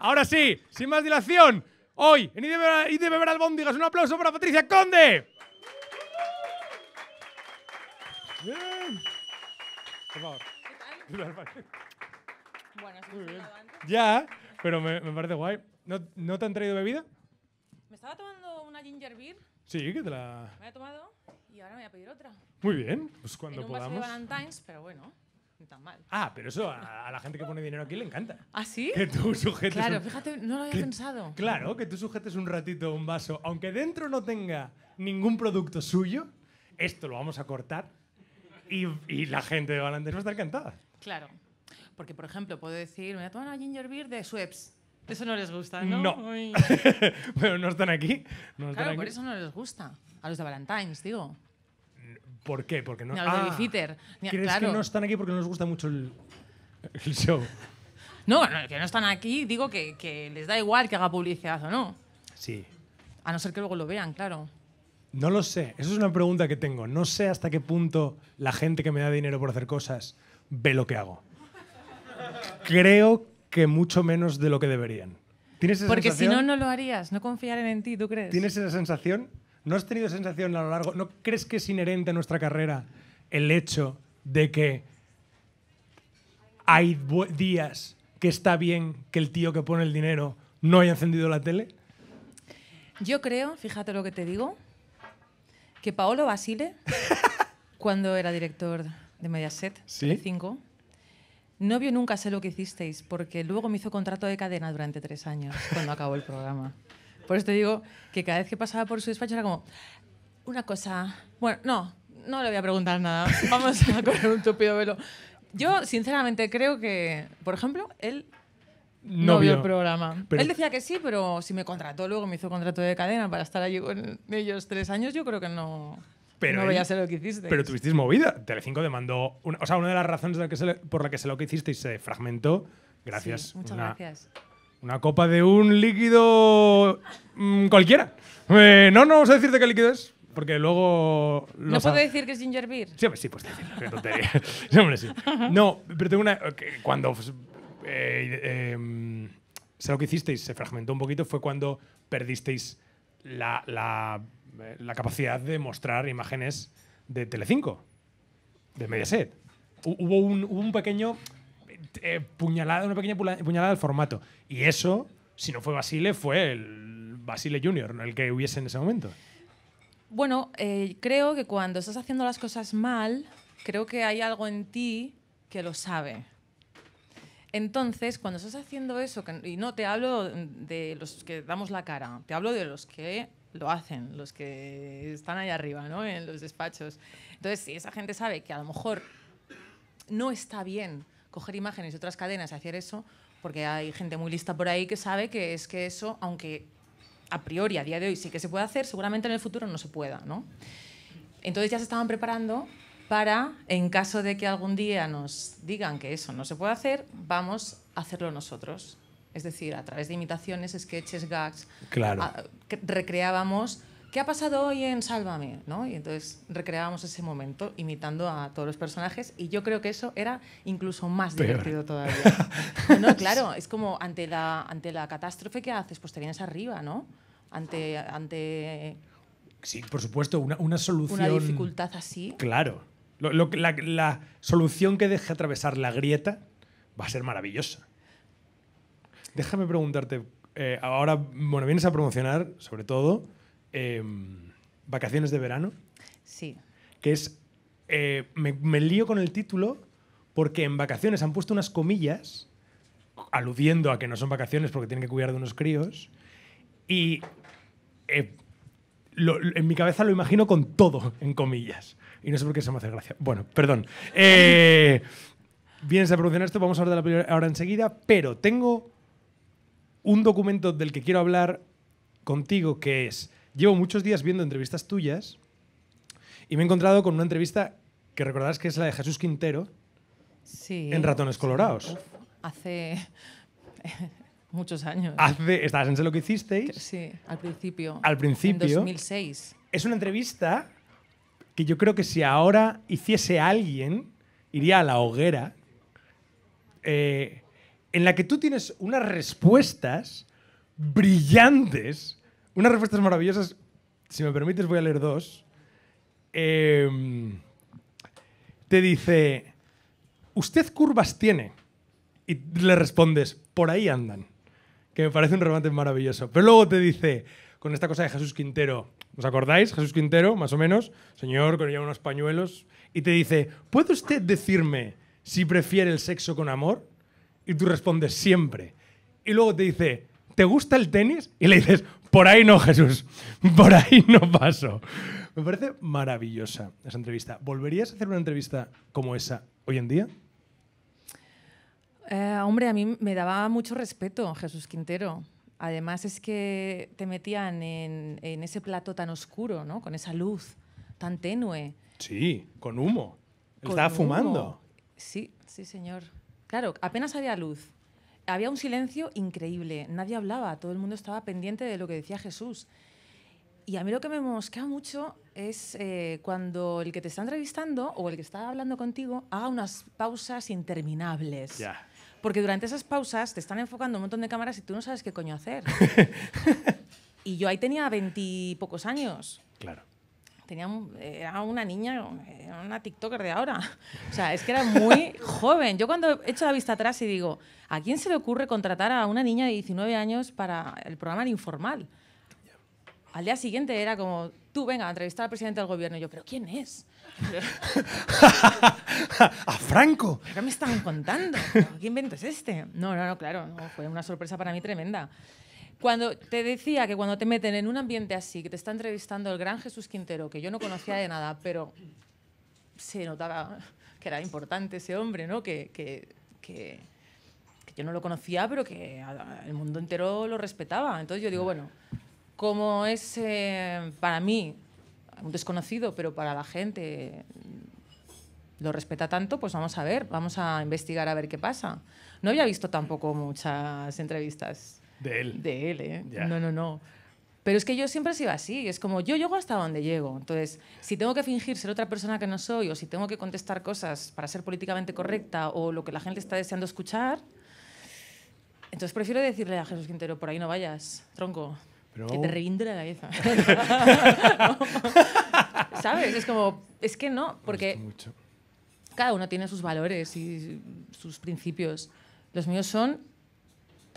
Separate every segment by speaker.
Speaker 1: Ahora sí, sin más dilación, hoy en IDB Beber digas un aplauso para Patricia Conde. Bien. Por favor. Bueno, Ya, pero me, parece guay. ¿No, te han traído bebida?
Speaker 2: Me estaba tomando una ginger beer.
Speaker 1: Sí, que te la...
Speaker 2: Me he tomado y ahora me voy a pedir otra.
Speaker 1: Muy bien, pues cuando en un podamos. de
Speaker 2: Valentine's, pero bueno mal.
Speaker 1: Ah, pero eso a, la gente que pone dinero aquí le encanta.
Speaker 2: ¿Ah, sí? Que tú Claro, fíjate, no lo había pensado. Claro,
Speaker 1: que tú sujetes un ratito un vaso, aunque dentro no tenga ningún producto suyo, esto lo vamos a cortar y, la gente de Valentine's va a estar encantada.
Speaker 2: Claro. Porque, por ejemplo, puedo decir, me voy a tomar una ginger beer de Schweppes. Eso no les gusta, ¿no? No.
Speaker 1: Pero no están aquí. claro, por eso no les gusta. A los de
Speaker 2: Valentine's, digo.
Speaker 1: ¿Por qué? Porque no. Ni ah, que no están aquí porque no les gusta mucho el, show?
Speaker 2: No, que no están aquí, digo que, les da igual que haga publicidad o no. Sí. A no ser que luego lo vean, claro.
Speaker 1: No lo sé. Eso es una pregunta que tengo. No sé hasta qué punto la gente que me da dinero por hacer cosas ve lo que hago. Creo que mucho menos de lo que deberían. ¿Tienes esa Porque si no, no
Speaker 2: lo harías. No confiarían en ti, ¿tú crees? ¿Tienes
Speaker 1: esa sensación? ¿No has tenido sensación a lo largo? ¿No crees que es inherente a nuestra carrera el hecho de que hay días que está bien que el tío que pone el dinero no haya encendido la tele?
Speaker 2: Yo creo, fíjate lo que te digo, que Paolo Basile, cuando era director de Mediaset, el 5, no vio nunca sé lo que hicisteis, porque luego me hizo contrato de cadena durante tres años, cuando acabó el programa. Por eso te digo que cada vez que pasaba por su despacho era como, una cosa, bueno, no, no le voy a preguntar nada, vamos a correr un tupido velo. Yo, sinceramente, creo que, por ejemplo, él no, vio el
Speaker 1: programa. él
Speaker 2: decía que sí, pero si me contrató luego, me hizo contrato de cadena para estar allí con ellos tres años, yo creo que no... Pero no voy a lo que hiciste. Pero
Speaker 1: tuvisteis movida. Telecinco demandó... o sea, una de las razones que por la que se lo que y se fragmentó gracias. muchas gracias. Una copa de un líquido mm, cualquiera. Eh, no, no vamos a de qué líquido es, porque luego... ¿No puedo decir que es ginger beer? Sí, hombre, sí, pues qué tontería. sí, hombre, sí. No, pero tengo una... Cuando... Eh, em, sé lo que hicisteis, se fragmentó un poquito, fue cuando perdisteis la, eh, capacidad de mostrar imágenes de Telecinco, de Mediaset. Hubo hubo un pequeño eh, puñalada, una pequeña puñalada al formato. Y eso, si no fue Basile, fue el Basile Junior, el que hubiese en ese momento.
Speaker 2: Bueno, eh, creo que cuando estás haciendo las cosas mal, creo que hay algo en ti que lo sabe. Entonces, cuando estás haciendo eso, y no te hablo de los que damos la cara, te hablo de los que lo hacen, los que están ahí arriba, ¿no? En los despachos. Entonces, si esa gente sabe que a lo mejor no está bien coger imágenes de otras cadenas y hacer eso, porque hay gente muy lista por ahí que sabe que es que eso, aunque a priori a día de hoy sí que se puede hacer, seguramente en el futuro no se pueda, Entonces ya se estaban preparando para, en caso de que algún día nos digan que eso no se puede hacer, vamos a hacerlo nosotros. Es decir, a través de imitaciones, sketches, gags, claro. recreábamos ¿qué ha pasado hoy en Sálvame? Y entonces recreábamos ese momento imitando a todos los personajes y yo creo que eso era incluso más divertido todavía. no, claro, es como ante la, ante la catástrofe que haces, pues te vienes arriba, ¿no? Ante... ante
Speaker 1: sí, por supuesto, una, solución... Una dificultad así. Claro. lo, la, solución que deje atravesar la grieta va a ser maravillosa. Déjame preguntarte, eh, ahora, bueno, vienes a promocionar, sobre todo, Em, vacaciones de verano. Sí. Que es. Eh, me, lío con el título porque en vacaciones han puesto unas comillas aludiendo a que no son vacaciones porque tienen que cuidar de unos críos. Y eh, en mi cabeza lo imagino con todo, en comillas. Y no sé por qué se me hace gracia. Bueno, perdón. vienes eh, a producción esto, vamos a hablar de la primera ahora enseguida, pero tengo un documento del que quiero hablar contigo que es llevo muchos días viendo entrevistas tuyas y me he encontrado con una entrevista que recordarás que es la de Jesús Quintero
Speaker 2: en Ratones Colorados. hace muchos años.
Speaker 1: Hace, estabas en lo que hicisteis. Sí,
Speaker 2: al principio. Al principio. En 2006.
Speaker 1: Es una entrevista que yo creo que si ahora hiciese alguien, iría a la hoguera, eh, en la que tú tienes unas respuestas brillantes unas respuestas maravillosas, si me permites voy a leer dos. Em, te dice, ¿usted curvas tiene? Y le respondes, por ahí andan. Que me parece un remate maravilloso. Pero luego te dice, con esta cosa de Jesús Quintero, ¿os acordáis? Jesús Quintero, más o menos, señor, con ella unos pañuelos. Y te dice, ¿puede usted decirme si prefiere el sexo con amor? Y tú respondes, siempre. Y luego te dice, ¿te gusta el tenis? Y le dices, por ahí no, Jesús, por ahí no paso. Me parece maravillosa esa entrevista. ¿Volverías a hacer una entrevista como esa hoy en día?
Speaker 2: Eh, hombre, a mí me daba mucho respeto Jesús Quintero. Además es que te metían en, ese plato tan oscuro, ¿no? Con esa luz tan tenue.
Speaker 1: Sí, con humo.
Speaker 2: Estaba fumando. Sí, sí, señor. Claro, apenas había luz había un silencio increíble, nadie hablaba, todo el mundo estaba pendiente de lo que decía Jesús. Y a mí lo que me mosquea mucho es eh, cuando el que te está entrevistando o el que está hablando contigo haga unas pausas interminables. Porque durante esas pausas te están enfocando un montón de cámaras y tú no sabes qué coño hacer. y yo ahí tenía veintipocos años. Claro tenía, era una niña, era una TikToker de ahora. O sea, es que era muy joven. Yo cuando echo la vista atrás y digo, ¿a quién se le ocurre contratar a una niña de 19 años para el programa informal? Al día siguiente era como, tú venga a entrevistar al presidente del gobierno. Y yo, ¿pero quién es? a
Speaker 1: Franco.
Speaker 2: ¿Qué me están contando? ¿Qué invento es este? No, no, no, claro. No, fue una sorpresa para mí tremenda. Cuando te decía que cuando te meten en un ambiente así, que te está entrevistando el gran Jesús Quintero, que yo no conocía de nada, pero se notaba que era importante ese hombre, ¿no? Que, que, que, yo no lo conocía, pero que el mundo entero lo respetaba. Entonces yo digo, bueno, como es eh, para mí un desconocido, pero para la gente lo respeta tanto, pues vamos a ver, vamos a investigar a ver qué pasa. No había visto tampoco muchas entrevistas de él. De él, ¿eh? No, no, no. Pero es que yo siempre he sido así, es como yo llego hasta donde llego. Entonces, si tengo que fingir ser otra persona que no soy o si tengo que contestar cosas para ser políticamente correcta o lo que la gente está deseando escuchar, entonces prefiero decirle a Jesús Quintero, por ahí no vayas, tronco. Que te reviente la cabeza. ¿Sabes? Es como, es que no, porque cada uno tiene sus valores y sus principios. Los míos son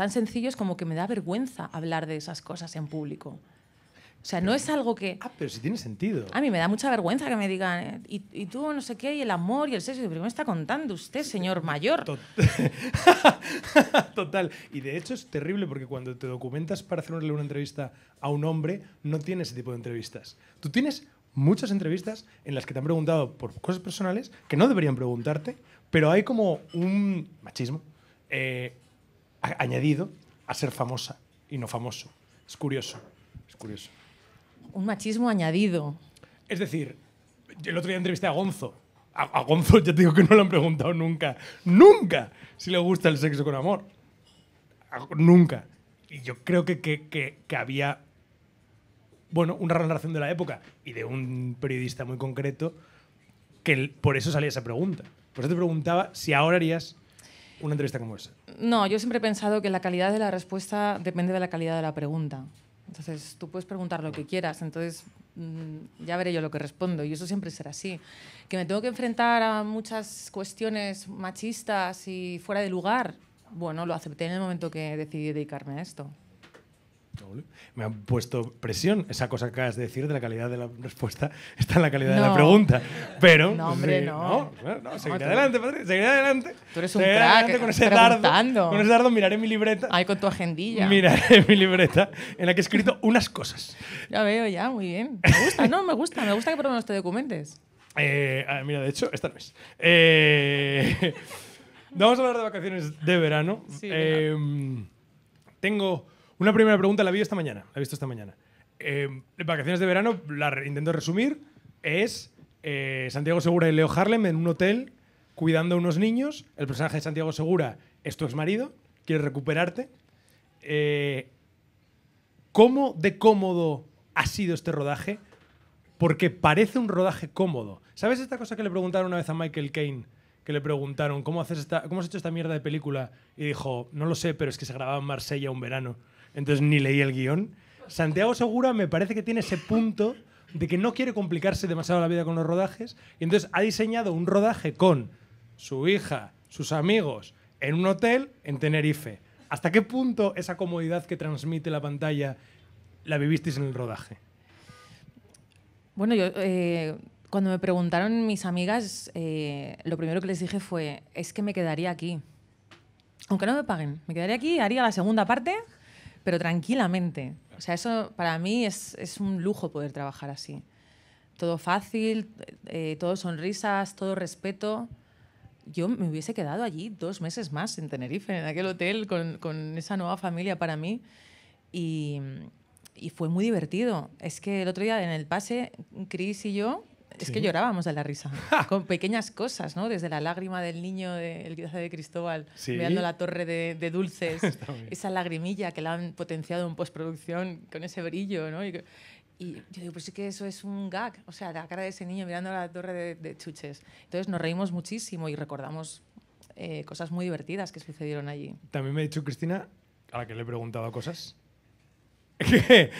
Speaker 2: tan sencillos como que me da vergüenza hablar de esas cosas en público. O sea, no es algo que... Ah,
Speaker 1: pero si sí tiene sentido.
Speaker 2: A mí me da mucha vergüenza que me digan, eh, y, tú no sé qué, y el amor y el sexo, pero me está contando usted, señor mayor.
Speaker 1: Total. Y de hecho es terrible porque cuando te documentas para hacerle una entrevista a un hombre, no tiene ese tipo de entrevistas. Tú tienes muchas entrevistas en las que te han preguntado por cosas personales que no deberían preguntarte, pero hay como un machismo. Eh, añadido a ser famosa y no famoso. Es curioso, es curioso.
Speaker 2: Un machismo añadido.
Speaker 1: Es decir, el otro día entrevisté a Gonzo. A, Gonzo ya te digo que no le han preguntado nunca, nunca, si le gusta el sexo con amor. nunca. Y yo creo que, que, había bueno, una relación de la época y de un periodista muy concreto, que por eso salía esa pregunta. Por eso te preguntaba si ahora harías una entrevista como esa?
Speaker 2: No, yo siempre he pensado que la calidad de la respuesta depende de la calidad de la pregunta. Entonces, tú puedes preguntar lo que quieras, entonces mm, ya veré yo lo que respondo y eso siempre será así. Que me tengo que enfrentar a muchas cuestiones machistas y fuera de lugar, bueno, lo acepté en el momento que decidí dedicarme a esto.
Speaker 1: Me han puesto presión. Esa cosa que acabas de decir de la calidad de la respuesta está en la calidad de la pregunta. Pero. No, hombre, no. seguiré adelante, Patricia, seguiré adelante. Tú eres un crack. Con ese, dardo, con ese dardo miraré
Speaker 2: mi libreta. Ay, con tu agendilla. Miraré
Speaker 1: mi libreta en la que he escrito unas cosas.
Speaker 2: Ya veo, ya, muy bien. Me gusta, no, me gusta, me gusta que por lo menos te documentes.
Speaker 1: Eh, ah, mira, de hecho, esta no es. Eh, vamos a hablar de vacaciones de verano. Sí, em, tengo una primera pregunta, la vi esta mañana. La he visto esta mañana. Em, vacaciones de verano, la intento resumir, es eh, Santiago Segura y Leo Harlem en un hotel cuidando a unos niños. El personaje de Santiago Segura es tu marido, quiere recuperarte. Eh, ¿Cómo de cómodo ha sido este rodaje? Porque parece un rodaje cómodo. ¿Sabes esta cosa que le preguntaron una vez a Michael Caine? Que le preguntaron, ¿cómo, haces esta, ¿cómo has hecho esta mierda de película? Y dijo, no lo sé, pero es que se grababa en Marsella un verano entonces ni leí el guión. Santiago Segura me parece que tiene ese punto de que no quiere complicarse demasiado la vida con los rodajes. Y entonces ha diseñado un rodaje con su hija, sus amigos, en un hotel en Tenerife. ¿Hasta qué punto esa comodidad que transmite la pantalla la vivisteis en el rodaje?
Speaker 2: Bueno, yo eh, cuando me preguntaron mis amigas, eh, lo primero que les dije fue, es que me quedaría aquí. Aunque no me paguen, me quedaría aquí, haría la segunda parte pero tranquilamente. O sea, eso para mí es, un lujo poder trabajar así. Todo fácil, eh, todo sonrisas, todo respeto. Yo me hubiese quedado allí dos meses más en Tenerife, en aquel hotel, con, esa nueva familia para mí. Y, y fue muy divertido. Es que el otro día en el pase, Chris y yo es que llorábamos de la risa, con pequeñas cosas, ¿no? Desde la lágrima del niño, del de, de Cristóbal, mirando la torre de, dulces, esa lagrimilla que la han potenciado en postproducción con ese brillo, ¿no? Y, yo digo, pues sí que eso es un gag, o sea, la cara de ese niño mirando la torre de, chuches. Entonces nos reímos muchísimo y recordamos eh, cosas muy divertidas que sucedieron allí.
Speaker 1: También me ha dicho Cristina, a la que le he preguntado cosas, ¿Qué?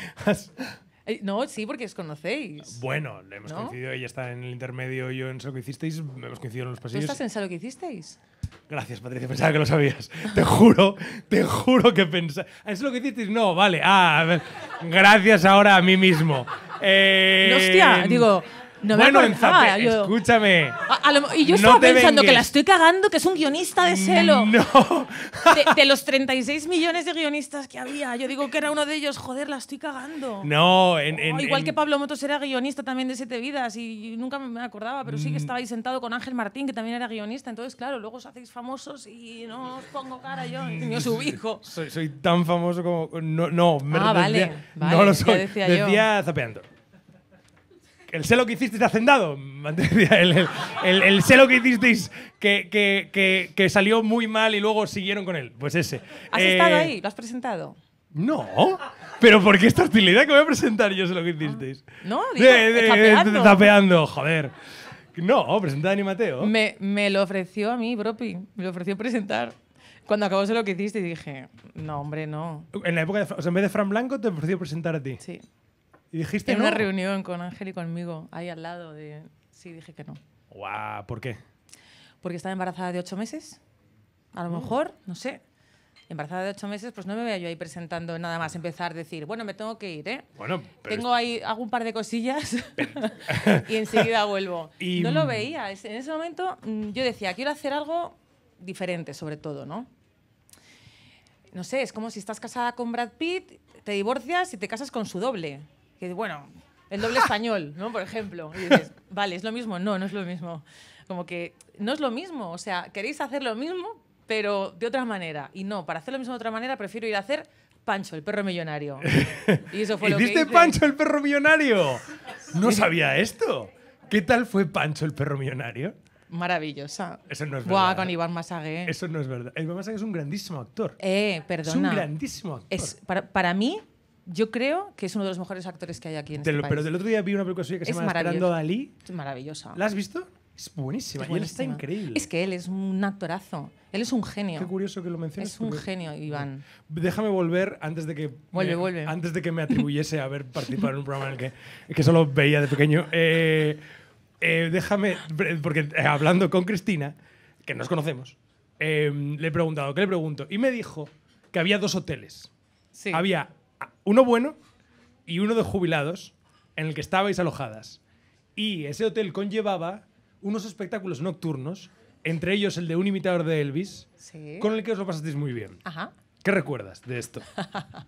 Speaker 2: Eh, no, sí, porque os conocéis. Bueno,
Speaker 1: hemos coincidido, ella está en el intermedio, yo en lo que hicisteis, hemos coincidido en los pasillos. ¿Tú estás en lo que hicisteis? Gracias, Patricia, pensaba que lo sabías. te juro, te juro que pensaba. Ah, ¿Es lo que hicisteis? No, vale. Ah, gracias ahora a mí mismo. hostia, eh, digo, no bueno, escúchame.
Speaker 2: y yo estaba pensando que la estoy cagando, que es un guionista de celo. Mm, no. de, los 36 millones de guionistas que había, yo digo que era uno de ellos, joder, la estoy cagando.
Speaker 1: No, en, Igual que
Speaker 2: Pablo Motos era guionista también de Siete Vidas y nunca me acordaba, pero sí que mm. estabais sentado con Ángel Martín, que también era guionista. Entonces, claro, luego os hacéis famosos y no os pongo cara yo, ni os ubico.
Speaker 1: Soy, soy tan famoso como. No, no, ah, vale, no lo soy. decía zapeando el celo que hicisteis de Hacendado, el, el, el, celo que hicisteis que, salió muy mal y luego siguieron con él, pues ese. ¿Has estado eh,
Speaker 2: ahí? ¿Lo has presentado?
Speaker 1: No, pero ¿por qué esta hostilidad que voy a presentar yo sé lo que hicisteis? No, digo, tapeando. joder. No, presentar a Animateo.
Speaker 2: Mateo. Me, lo ofreció a mí, Bropi, me lo ofreció presentar. Cuando acabó sé lo que hiciste dije, no, hombre, no.
Speaker 1: En la época de, o sea, en vez de Fran Blanco te ofreció presentar a ti. Sí dijiste en una
Speaker 2: reunión con Ángel y conmigo, ahí al lado. De... Sí, dije que no.
Speaker 1: ¡Guau! ¿Por qué?
Speaker 2: Porque estaba embarazada de ocho meses. A lo mm. mejor, no sé. Embarazada de ocho meses, pues no me veía yo ahí presentando nada más. Empezar a decir, bueno, me tengo que ir, ¿eh? Bueno, Tengo ahí, algún par de cosillas y enseguida vuelvo. No lo mm. veía. En ese momento mm, yo decía, quiero hacer algo diferente, sobre todo, ¿no? No sé, es como si estás casada con Brad Pitt, te divorcias y te casas con su doble bueno, el doble español, ¿no? Por ejemplo. Y dices, vale, es lo mismo. No, no es lo mismo. Como que no es lo mismo. O sea, queréis hacer lo mismo, pero de otra manera. Y no, para hacer lo mismo de otra manera, prefiero ir a hacer Pancho, el perro millonario.
Speaker 1: Y eso Pancho, el perro millonario? No sabía esto. ¿Qué tal fue Pancho, el perro millonario?
Speaker 2: maravillosa. Eso no es verdad. Buah,
Speaker 1: con Iván Masague. Eso no es verdad. Iván Masague es un grandísimo
Speaker 2: actor. Eh, perdona. Es un grandísimo actor. Es, para, para, mí yo creo que es uno de los mejores actores que hay aquí en este Pero del otro día vi una película que se llama Esperando a Dalí. Es maravillosa. ¿La has visto? Es buenísima. Y él está increíble. Es que él es un actorazo. Él es un genio. Qué curioso que lo menciones. Es un genio,
Speaker 1: Iván. Déjame volver antes de que. Vuelve, vuelve. Antes de que me atribuyese a haber participado en un programa en el que, que solo veía de pequeño. Eh, eh, déjame. Porque eh, hablando con Cristina, que nos conocemos, le he preguntado, ¿qué le pregunto? Y me dijo que había dos hoteles. Sí. Había uno bueno y uno de jubilados, en el que estabais alojadas. Y ese hotel conllevaba unos espectáculos nocturnos, entre ellos el de un imitador de Elvis, con el que os lo pasasteis muy bien. ¿Qué recuerdas de esto?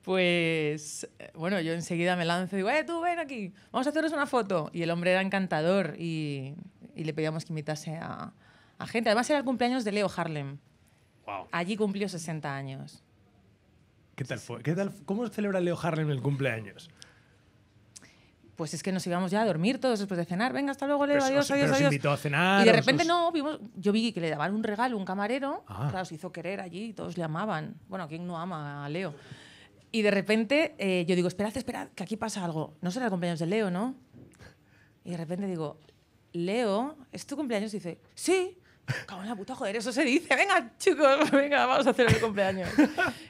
Speaker 2: Pues eh, bueno, yo enseguida me lanzo y digo, eh, tú ven aquí, vamos a haceros una foto. Y el hombre era encantador y, le pedíamos que invitase a, a, gente. Además era el cumpleaños de Leo Harlem. Allí cumplió 60 años.
Speaker 1: ¿Qué tal fue? ¿Cómo celebra Leo Harlem el cumpleaños?
Speaker 2: Pues es que nos íbamos ya a dormir todos después de cenar. Venga, hasta luego, Leo, adiós, adiós, invitó
Speaker 1: a cenar. Y de repente
Speaker 2: no, vimos, yo vi que le daban un regalo, un camarero. Ah. Claro, se hizo querer allí y todos le amaban. Bueno, ¿quién no ama a Leo? Y de repente eh, yo digo, esperad, esperad, que aquí pasa algo. No será el cumpleaños de Leo, ¿no? Y de repente digo, Leo, ¿es tu cumpleaños? dice, sí. Cago la puta, joder, eso se dice. Venga, chicos, venga, vamos a hacer el cumpleaños.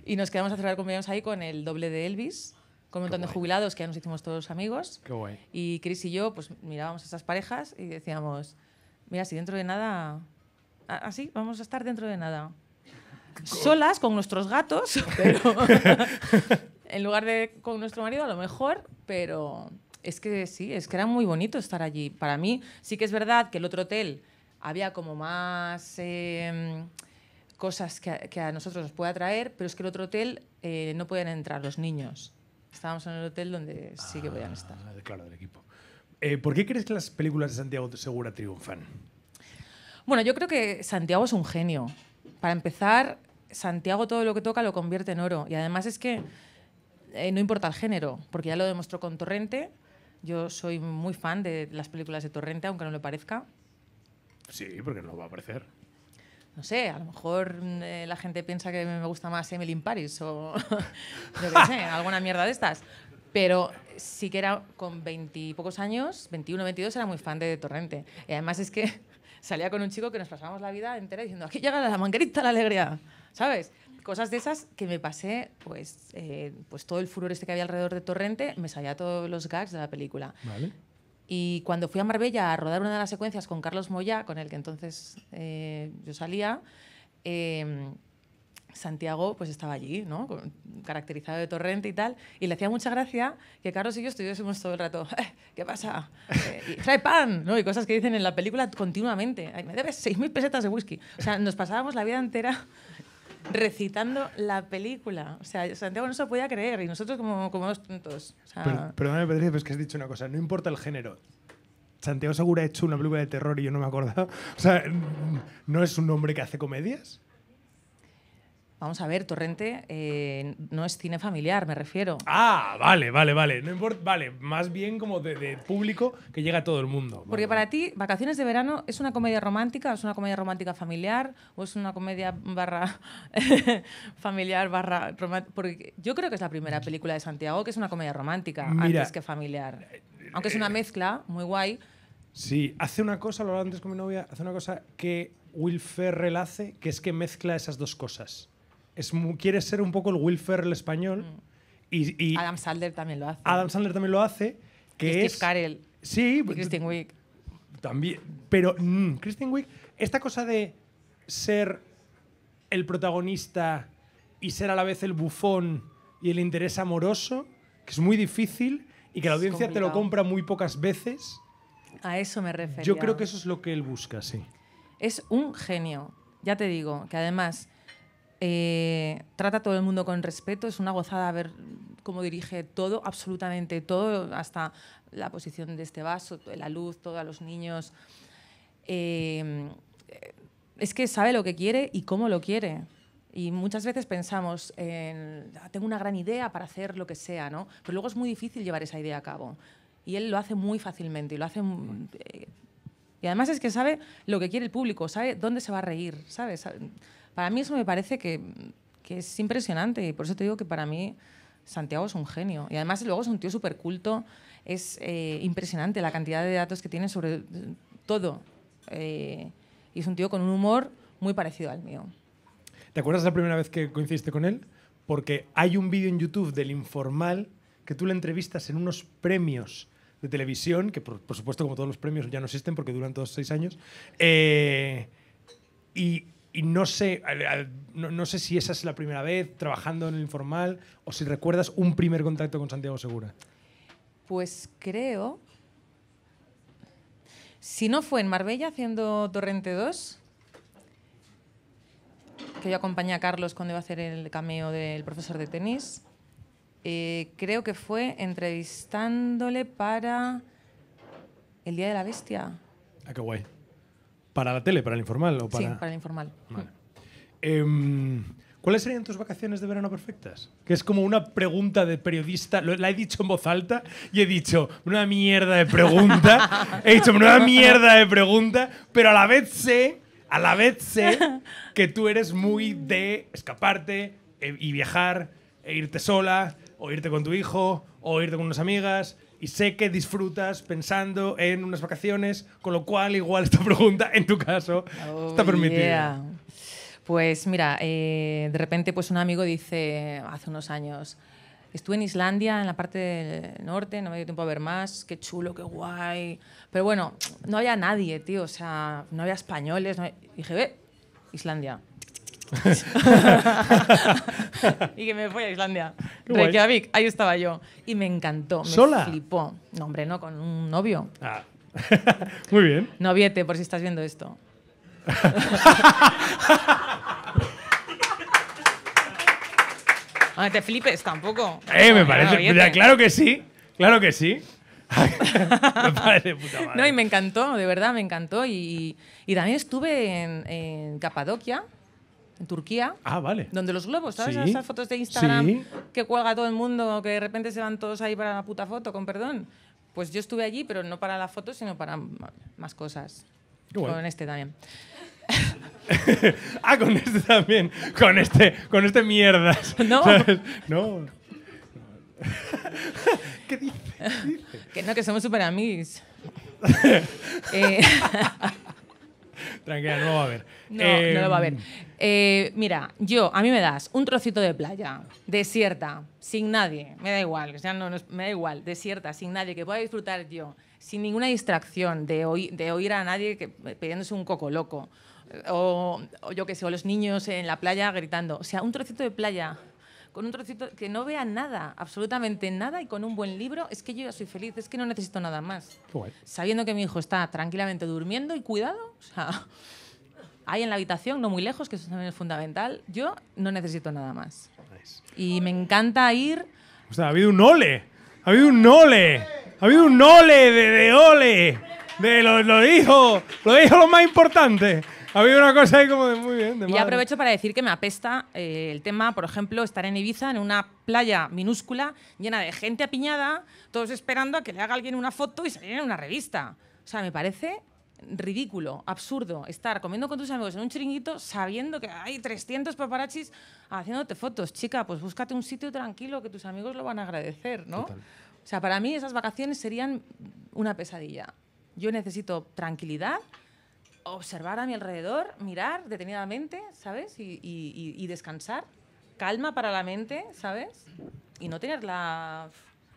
Speaker 2: y nos quedamos a celebrar el cumpleaños ahí con el doble de Elvis, con un montón de jubilados que ya nos hicimos todos amigos. Qué guay. Y Chris y yo, pues mirábamos a esas parejas y decíamos, mira, si dentro de nada. Así, vamos a estar dentro de nada. Solas con nuestros gatos, pero. en lugar de con nuestro marido, a lo mejor, pero. Es que sí, es que era muy bonito estar allí. Para mí, sí que es verdad que el otro hotel había como más em, cosas que, a nosotros nos puede atraer, pero es que el otro hotel eh, no pueden entrar los niños. Estábamos en el hotel donde sí que podían ah, estar.
Speaker 1: Claro, del equipo. Eh, ¿Por qué crees que las películas de Santiago Segura triunfan?
Speaker 2: Bueno, yo creo que Santiago es un genio. Para empezar, Santiago todo lo que toca lo convierte en oro. Y además es que eh, no importa el género, porque ya lo demostró con Torrente. Yo soy muy fan de las películas de Torrente, aunque no le parezca.
Speaker 1: Sí, porque no va a aparecer.
Speaker 2: No sé, a lo mejor mm, eh, la gente piensa que me gusta más Emily in Paris o alguna mierda de estas. Pero sí que era con veintipocos años, 21, 22, era muy fan de Torrente. Y además es que salía con un chico que nos pasábamos la vida entera diciendo, aquí llega la manguerita, la alegría, ¿sabes? Cosas de esas que me pasé, pues, eh, pues todo el furor este que había alrededor de Torrente, me salía todos los gags de la película. Vale. Y cuando fui a Marbella a rodar una de las secuencias con Carlos Moya, con el que entonces eh, yo salía, em, Santiago pues estaba allí, ¿no? caracterizado de torrente y tal, y le hacía mucha gracia que Carlos y yo estuviésemos todo el rato, ¿qué pasa? Eh, ¡Trae pan! ¿no? Y cosas que dicen en la película continuamente, Ay, me debes 6.000 pesetas de whisky. O sea, nos pasábamos la vida entera recitando la película. O sea, Santiago no se podía creer y nosotros como, como dos tontos. O sea...
Speaker 1: perdóname, pero es que has dicho una cosa. No importa el género. Santiago Segura ha hecho una película de terror y yo no me acordaba. O sea, ¿no es un hombre que hace comedias?
Speaker 2: Vamos a ver, Torrente eh, no es cine familiar, me refiero. Ah, vale, vale,
Speaker 1: vale. No importa, vale, más bien como de, público que llega a todo el mundo.
Speaker 2: Porque para ti, Vacaciones de Verano es una comedia romántica, es una comedia romántica familiar, o es una comedia barra familiar barra romántica. Porque yo creo que es la primera película de Santiago que es una comedia romántica antes que familiar. Eh, Aunque es una eh, mezcla muy guay.
Speaker 1: Sí, hace una cosa, lo hablaba antes con mi novia, hace una cosa que Will Ferrell hace, que es que mezcla esas dos cosas es quiere ser un poco el Will Ferrell español. Mm. Y, Adam Sandler también lo hace. Adam Sandler también lo hace. Que y es, Carell. Sí. Y Kristen Wiig. También. Pero mm, Kristen Wiig, esta cosa de ser el protagonista y ser a la vez el bufón y el interés amoroso, que es muy difícil y que la audiencia te lo compra muy pocas veces.
Speaker 2: A eso me refiero. Yo creo que eso es
Speaker 1: lo que él busca, sí.
Speaker 2: Es un genio, ya te digo, que además eh, trata a todo el mundo con respeto, es una gozada ver cómo dirige todo, absolutamente todo, hasta la posición de este vaso, la luz, todos los niños. Eh, es que sabe lo que quiere y cómo lo quiere. Y muchas veces pensamos, en, ah, tengo una gran idea para hacer lo que sea, ¿no? Pero luego es muy difícil llevar esa idea a cabo. Y él lo hace muy fácilmente y lo hace... Eh, y además es que sabe lo que quiere el público, sabe dónde se va a reír, ¿sabes? sabe para mí eso me parece que, es impresionante y por eso te digo que para mí Santiago es un genio. Y además luego es un tío súper culto, es eh, impresionante la cantidad de datos que tiene sobre todo. Eh, y es un tío con un humor muy parecido al mío.
Speaker 1: ¿Te acuerdas la primera vez que coincidiste con él? Porque hay un vídeo en YouTube del informal que tú le entrevistas en unos premios de televisión, que por, supuesto como todos los premios ya no existen porque duran todos seis años, eh, y y no sé, no, sé si esa es la primera vez trabajando en el informal o si recuerdas un primer contacto con Santiago Segura.
Speaker 2: Pues creo, si no fue en Marbella haciendo Torrente 2, que yo acompañé a Carlos cuando iba a hacer el cameo del profesor de tenis, eh, creo que fue entrevistándole para el Día de la Bestia.
Speaker 1: Ah, qué guay. ¿Para la tele, para el informal? O para... Sí, para el informal. Em, ¿Cuáles serían tus vacaciones de verano perfectas? Que es como una pregunta de periodista. la he dicho en voz alta y he dicho, una mierda de pregunta. he dicho, una mierda de pregunta, pero a la vez sé, a la vez sé que tú eres muy de escaparte eh, y viajar, e irte sola, o irte con tu hijo, o irte con unas amigas y sé que disfrutas pensando en unas vacaciones, con lo cual igual esta pregunta, en tu caso, está oh, permitida.
Speaker 2: Pues mira, eh, de repente pues un amigo dice hace unos años, estuve en Islandia, en la parte del norte, no me dio tiempo a ver más, qué chulo, qué guay. Pero bueno, no había nadie, tío, o sea, no había españoles. Dije, ve, Islandia. y que me fui a Islandia. Reykjavik, ahí estaba yo. Y me encantó. Me flipó. No, hombre, no, con un novio.
Speaker 1: Ah. Muy bien.
Speaker 2: Noviete, por si estás viendo esto. te flipes tampoco. Eh, me
Speaker 1: parece. claro que sí. Claro que sí.
Speaker 3: me parece puta madre. No, y
Speaker 2: me encantó, de verdad, me encantó. Y, también estuve en, en en Turquía. Ah, vale. Donde los globos, ¿sabes? Esas fotos de Instagram que cuelga todo el mundo, que de repente se van todos ahí para la puta foto, con perdón. Pues yo estuve allí, pero no para la foto, sino para más cosas. Con
Speaker 1: este también. ah, con este también. Con este, con este mierdas. No. No. ¿Qué que no,
Speaker 2: que somos super amigos. Eh,
Speaker 1: Tranquila, no lo va a
Speaker 2: ver. No, no lo va a ver. Em, eh, mira, yo, a mí me das un trocito de playa, desierta, sin nadie, me da igual, que sea, no, me da igual, desierta, sin nadie, que pueda disfrutar yo, sin ninguna distracción de, de oír a nadie que, eh, pidiéndose un coco loco, eh, o, o yo qué sé, o los niños en la playa gritando, o sea, un trocito de playa con un trocito que no vea nada, absolutamente nada, y con un buen libro, es que yo ya soy feliz, es que no necesito nada más. Sabiendo que mi hijo está tranquilamente durmiendo y cuidado, o sea, ahí en la habitación, no muy lejos, que eso también es fundamental, yo no necesito nada más. Y me encanta ir...
Speaker 1: O sea, ha habido un ole, ha habido un ole, ha habido un ole de, ole, de lo, lo dijo, lo dijo lo más importante. Había una cosa ahí como de muy bien. y aprovecho
Speaker 2: para decir que me apesta eh, el tema, por ejemplo, estar en Ibiza, en una playa minúscula, llena de gente apiñada, todos esperando a que le haga alguien una foto y salir en una revista. O sea, me parece ridículo, absurdo, estar comiendo con tus amigos en un chiringuito sabiendo que hay 300 paparachis haciéndote fotos. Chica, pues búscate un sitio tranquilo que tus amigos lo van a agradecer, ¿no? O sea, para mí esas vacaciones serían una pesadilla. Yo necesito tranquilidad observar a mi alrededor, mirar detenidamente, ¿sabes? Y, descansar. Calma para la mente, ¿sabes? Y no tener la,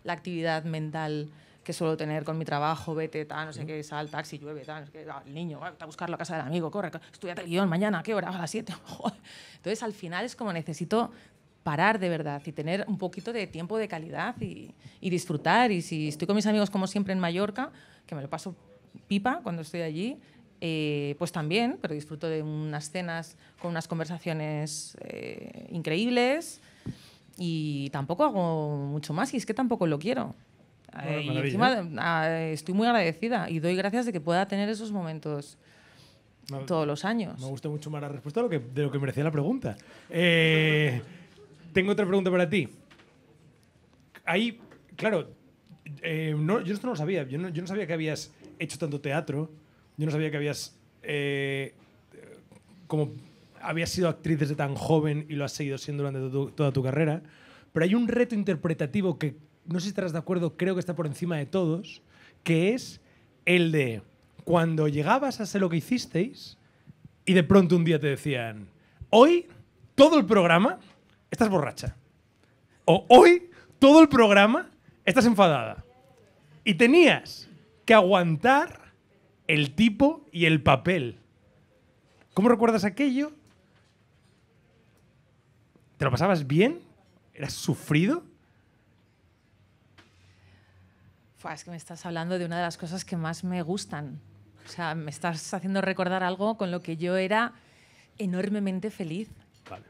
Speaker 2: la, actividad mental que suelo tener con mi trabajo, vete, tal, no sé qué, sal, taxi, llueve, tal, el niño, va a buscarlo a casa del amigo, corre, estudiate el guión mañana, ¿a qué hora? A las 7. Entonces, al final es como necesito parar de verdad y tener un poquito de tiempo de calidad y, y, disfrutar. Y si estoy con mis amigos como siempre en Mallorca, que me lo paso pipa cuando estoy allí, eh, pues también, pero disfruto de unas cenas con unas conversaciones eh, increíbles y tampoco hago mucho más y es que tampoco lo quiero. Eh, y encima ah, estoy muy agradecida y doy gracias de que pueda tener esos momentos todos los años. Me
Speaker 1: gusta mucho más la respuesta de lo que, merecía la pregunta. tengo otra pregunta para ti. Ahí, claro, yo esto no lo sabía. Yo no, yo no, sabía que habías hecho tanto teatro yo no sabía que habías. Eh, como habías sido actriz desde tan joven y lo has seguido siendo durante toda tu carrera. Pero hay un reto interpretativo que, no sé si estarás de acuerdo, creo que está por encima de todos, que es el de cuando llegabas a hacer lo que hicisteis y de pronto un día te decían, hoy todo el programa estás borracha. O hoy todo el programa estás enfadada. Y tenías que aguantar el tipo y el papel. ¿Cómo recuerdas aquello? ¿Te lo pasabas bien? ¿Eras sufrido?
Speaker 2: es que me estás hablando de una de las cosas que más me gustan. O sea, me estás haciendo recordar algo con lo que yo era enormemente feliz.
Speaker 1: Vale.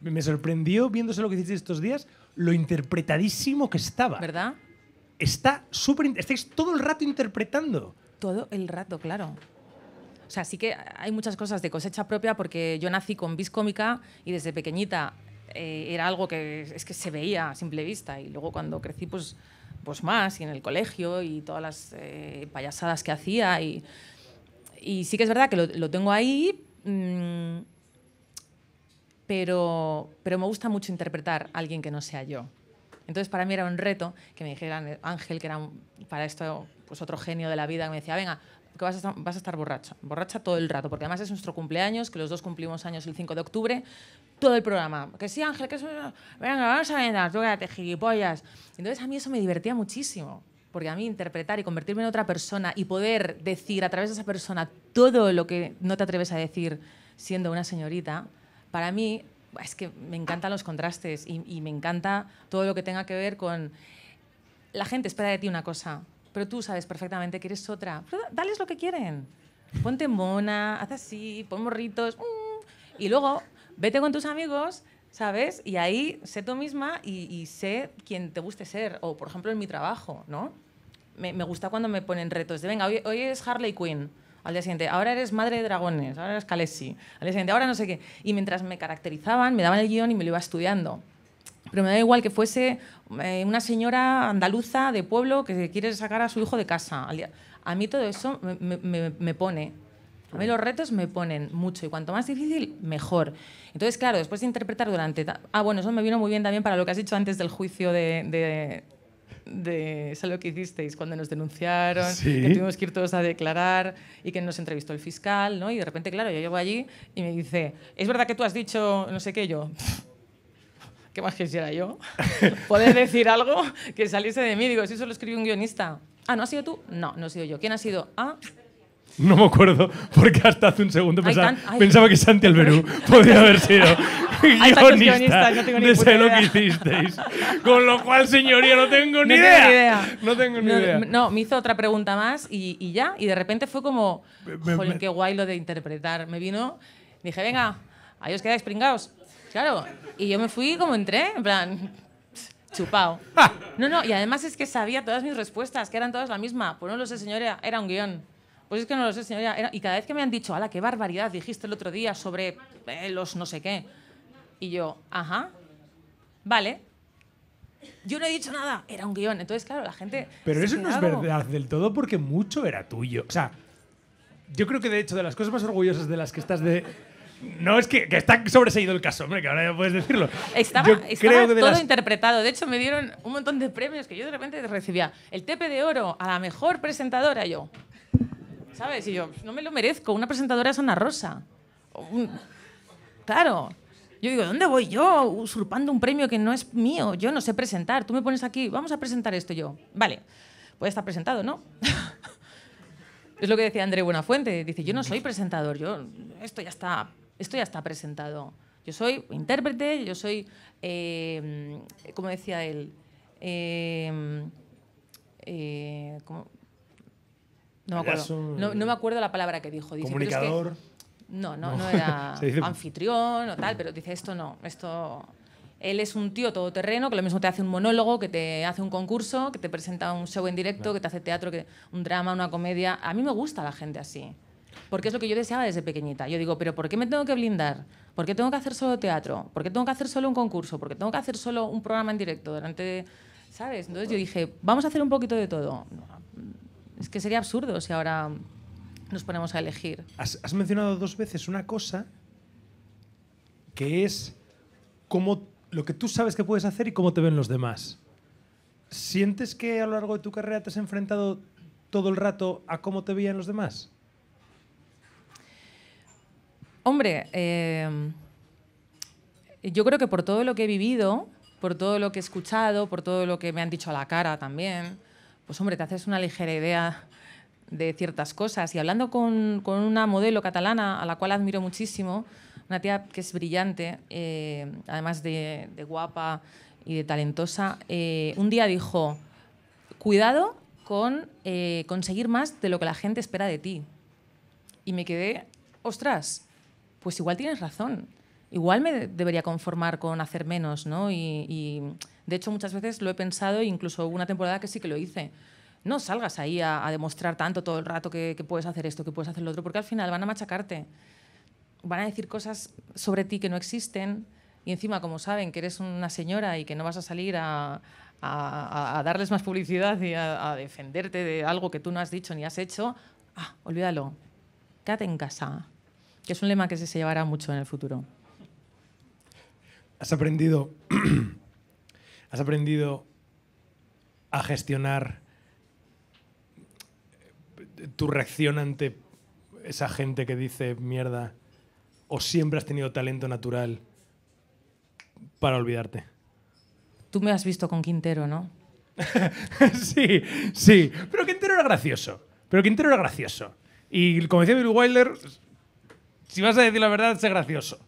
Speaker 1: Me sorprendió viéndose lo que hiciste estos días, lo interpretadísimo que estaba. ¿Verdad? Está súper. Estáis todo el rato interpretando
Speaker 2: todo el rato, claro. O sea, sí que hay muchas cosas de cosecha propia porque yo nací con vis cómica y desde pequeñita eh, era algo que es que se veía a simple vista y luego cuando crecí pues, pues más y en el colegio y todas las eh, payasadas que hacía y, y, sí que es verdad que lo, tengo ahí, mm, pero, pero me gusta mucho interpretar a alguien que no sea yo. Entonces para mí era un reto que me dijeran Ángel, que era para esto pues otro genio de la vida, que me decía, venga, que vas a, estar, vas a borracha, borracha todo el rato, porque además es nuestro cumpleaños, que los dos cumplimos años el 5 de octubre, todo el programa. Que sí, Ángel, que eso... Venga, vamos a vender, tú quédate, gilipollas. Entonces a mí eso me divertía muchísimo, porque a mí interpretar y convertirme en otra persona y poder decir a través de esa persona todo lo que no te atreves a decir siendo una señorita, para mí es que me encantan los contrastes y, me encanta todo lo que tenga que ver con... La gente espera de ti una cosa, pero tú sabes perfectamente que eres otra. Pero dales lo que quieren. Ponte mona, haz así, pon morritos. Mm. y luego vete con tus amigos, ¿sabes? Y ahí sé tú misma y, sé quién te guste ser. O, por ejemplo, en mi trabajo, ¿no? Me, gusta cuando me ponen retos de, venga, hoy es Harley Quinn al día siguiente, ahora eres madre de dragones, ahora eres Kalesi, al día siguiente, ahora no sé qué. Y mientras me caracterizaban, me daban el guión y me lo iba estudiando. Pero me da igual que fuese eh, una señora andaluza de pueblo que quiere sacar a su hijo de casa. A mí todo eso me, pone. A mí los retos me ponen mucho y cuanto más difícil, mejor. Entonces, claro, después de interpretar durante... Ah, bueno, eso me vino muy bien también para lo que has dicho antes del juicio de de es lo que hicisteis cuando nos denunciaron, que tuvimos que ir todos a declarar y que nos entrevistó el fiscal, ¿no? Y de repente, claro, yo llego allí y me dice, ¿es verdad que tú has dicho no sé qué yo? ¿Qué más quisiera yo? puedes decir algo que saliese de mí? Digo, si eso lo escribió un guionista. Ah, ¿no ha sido tú? No, no he sido yo. ¿Quién ha sido? Ah,
Speaker 1: no me acuerdo, porque hasta hace un segundo pensaba, que Santi Alberú podía haber sido guionista no tengo ni de sé lo que hicisteis. Con lo cual, señoría, no tengo ni, idea. No tengo ni idea. No, me hizo
Speaker 2: otra pregunta más y, ya. Y de repente fue como, me, qué guay lo de interpretar. Me vino, dije, venga, ahí os quedáis pringados. Claro. Y yo me fui como entré, en plan, chupao. Ah. No, no, y además es que sabía todas mis respuestas, que eran todas la misma. Pues no lo sé, señoría, era un guión. Pues es que no lo sé, señoría. y cada vez que me han dicho, ala, qué barbaridad dijiste el otro día sobre eh, los no sé qué. Y yo, ajá, vale. Yo no he dicho nada, era un guión. Entonces, claro, la gente.
Speaker 1: Pero eso no es verdad del todo porque mucho era tuyo. O sea, yo creo que de hecho, de las cosas más orgullosas de las que estás de. No, es que, está sobreseído el caso, hombre, que ahora ya puedes decirlo. Estaba, todo
Speaker 2: interpretado. De hecho, me dieron un montón de premios que yo de repente recibía. El Tepe de Oro a la mejor presentadora, yo. ¿Sabes? Y yo, no me lo merezco. Una presentadora es Ana Rosa. Claro. Yo digo, ¿dónde voy yo usurpando un premio que no es mío? Yo no sé presentar. Tú me pones aquí, vamos a presentar esto yo. Vale, puede estar presentado, ¿no? es lo que decía André Buenafuente. Dice, yo no soy presentador. Yo, esto ya está, esto ya está presentado. Yo soy intérprete, yo soy, eh, como decía él, eh, eh, no me acuerdo. la palabra que dijo. comunicador. no, no, no, era anfitrión o tal, pero dice esto no, esto. Él es un tío todoterreno que lo mismo te hace un monólogo, que te hace un concurso, que te presenta un show en directo, que te hace teatro, que un drama, una comedia. A mí me gusta la gente así. Porque es lo que yo deseaba desde pequeñita. Yo digo, ¿pero por qué me tengo que blindar? ¿Por qué tengo que hacer solo teatro? ¿Por qué tengo que hacer solo un concurso? ¿Por qué tengo que hacer solo un programa en directo durante ¿sabes? Entonces yo dije, vamos a hacer un poquito de todo. Es que sería absurdo si ahora nos ponemos a elegir.
Speaker 1: Has, mencionado dos veces una cosa que es cómo, lo que tú sabes que puedes hacer y cómo te ven los demás. ¿Sientes que a lo largo de tu carrera te has enfrentado todo el rato a cómo te veían los demás? Hombre,
Speaker 2: em, yo creo que por todo lo que he vivido, por todo lo que he escuchado, por todo lo que me han dicho a la cara también, pues hombre, te haces una ligera idea de ciertas cosas. Y hablando con, una modelo catalana a la cual admiro muchísimo, una tía que es brillante, eh, además de, guapa y de talentosa, eh, un día dijo, cuidado con eh, conseguir más de lo que la gente espera de ti. Y me quedé, ostras, pues igual tienes razón. Igual me debería conformar con hacer menos, ¿no? y de hecho, muchas veces lo he pensado, incluso una temporada que sí que lo hice. No salgas ahí a, demostrar tanto todo el rato que, puedes hacer esto, que puedes hacer lo otro, porque al final van a machacarte. Van a decir cosas sobre ti que no existen y encima, como saben que eres una señora y que no vas a salir a, darles más publicidad y a, defenderte de algo que tú no has dicho ni has hecho, ah, olvídalo. Quédate en casa, que es un lema que se llevará mucho en el futuro.
Speaker 1: Has aprendido ¿Has aprendido a gestionar eh, tu reacción ante esa gente que dice mierda? ¿O siempre has tenido talento natural para olvidarte?
Speaker 2: Tú me has visto con Quintero, ¿no?
Speaker 1: sí, sí. Pero Quintero era gracioso. Pero Quintero era gracioso. Y como decía Bill Wilder, si vas a decir la verdad, sé gracioso.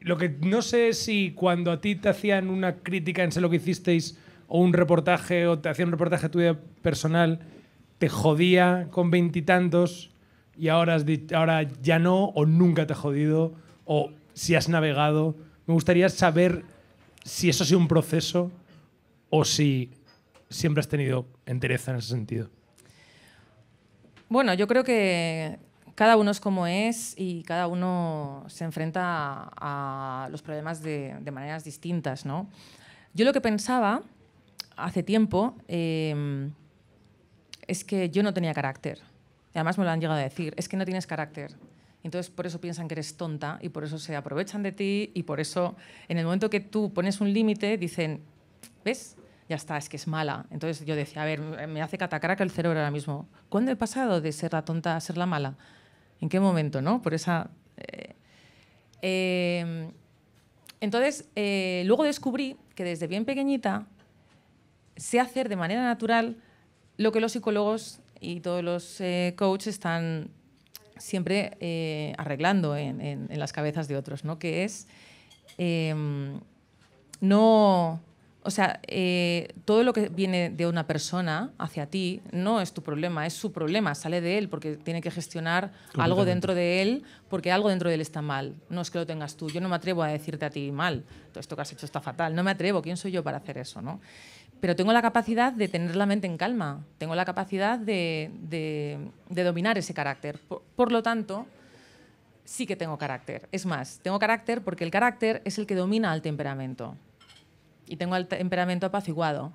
Speaker 1: Lo que no sé es si cuando a ti te hacían una crítica en lo que hicisteis o un reportaje o te hacían un reportaje tu vida personal, te jodía con veintitantos y, ahora, ahora ya no o nunca te ha jodido o si has navegado. Me gustaría saber si eso ha sido un proceso o si siempre has tenido entereza en ese sentido.
Speaker 2: Bueno, yo creo que, cada uno es como es y cada uno se enfrenta a, los problemas de, maneras distintas, ¿no? Yo lo que pensaba hace tiempo em, es que yo no tenía carácter. además me lo han llegado a decir, es que no tienes carácter. Entonces por eso piensan que eres tonta y por eso se aprovechan de ti y por eso en el momento que tú pones un límite dicen, ¿ves? ya está, es que es mala. Entonces yo decía, a ver, me hace catacraca el cerebro ahora mismo. ¿Cuándo he pasado de ser la tonta a ser la mala? ¿En qué momento, no? Por esa... Eh, em, entonces, eh, luego descubrí que desde bien pequeñita sé hacer de manera natural lo que los psicólogos y todos los eh, coaches están siempre arreglando en, en, las cabezas de otros, ¿no? Que es em, no o sea, eh, todo lo que viene de una persona hacia ti no es tu problema, es su problema, sale de él porque tiene que gestionar algo dentro de él, porque algo dentro de él está mal. No es que lo tengas tú. Yo no me atrevo a decirte a ti mal, todo esto que has hecho está fatal. No me atrevo, ¿quién soy yo para hacer eso? ¿no? Pero tengo la capacidad de tener la mente en calma, tengo la capacidad de, dominar ese carácter. por lo tanto, sí que tengo carácter. Es más, tengo carácter porque el carácter es el que domina al temperamento y tengo el temperamento apaciguado.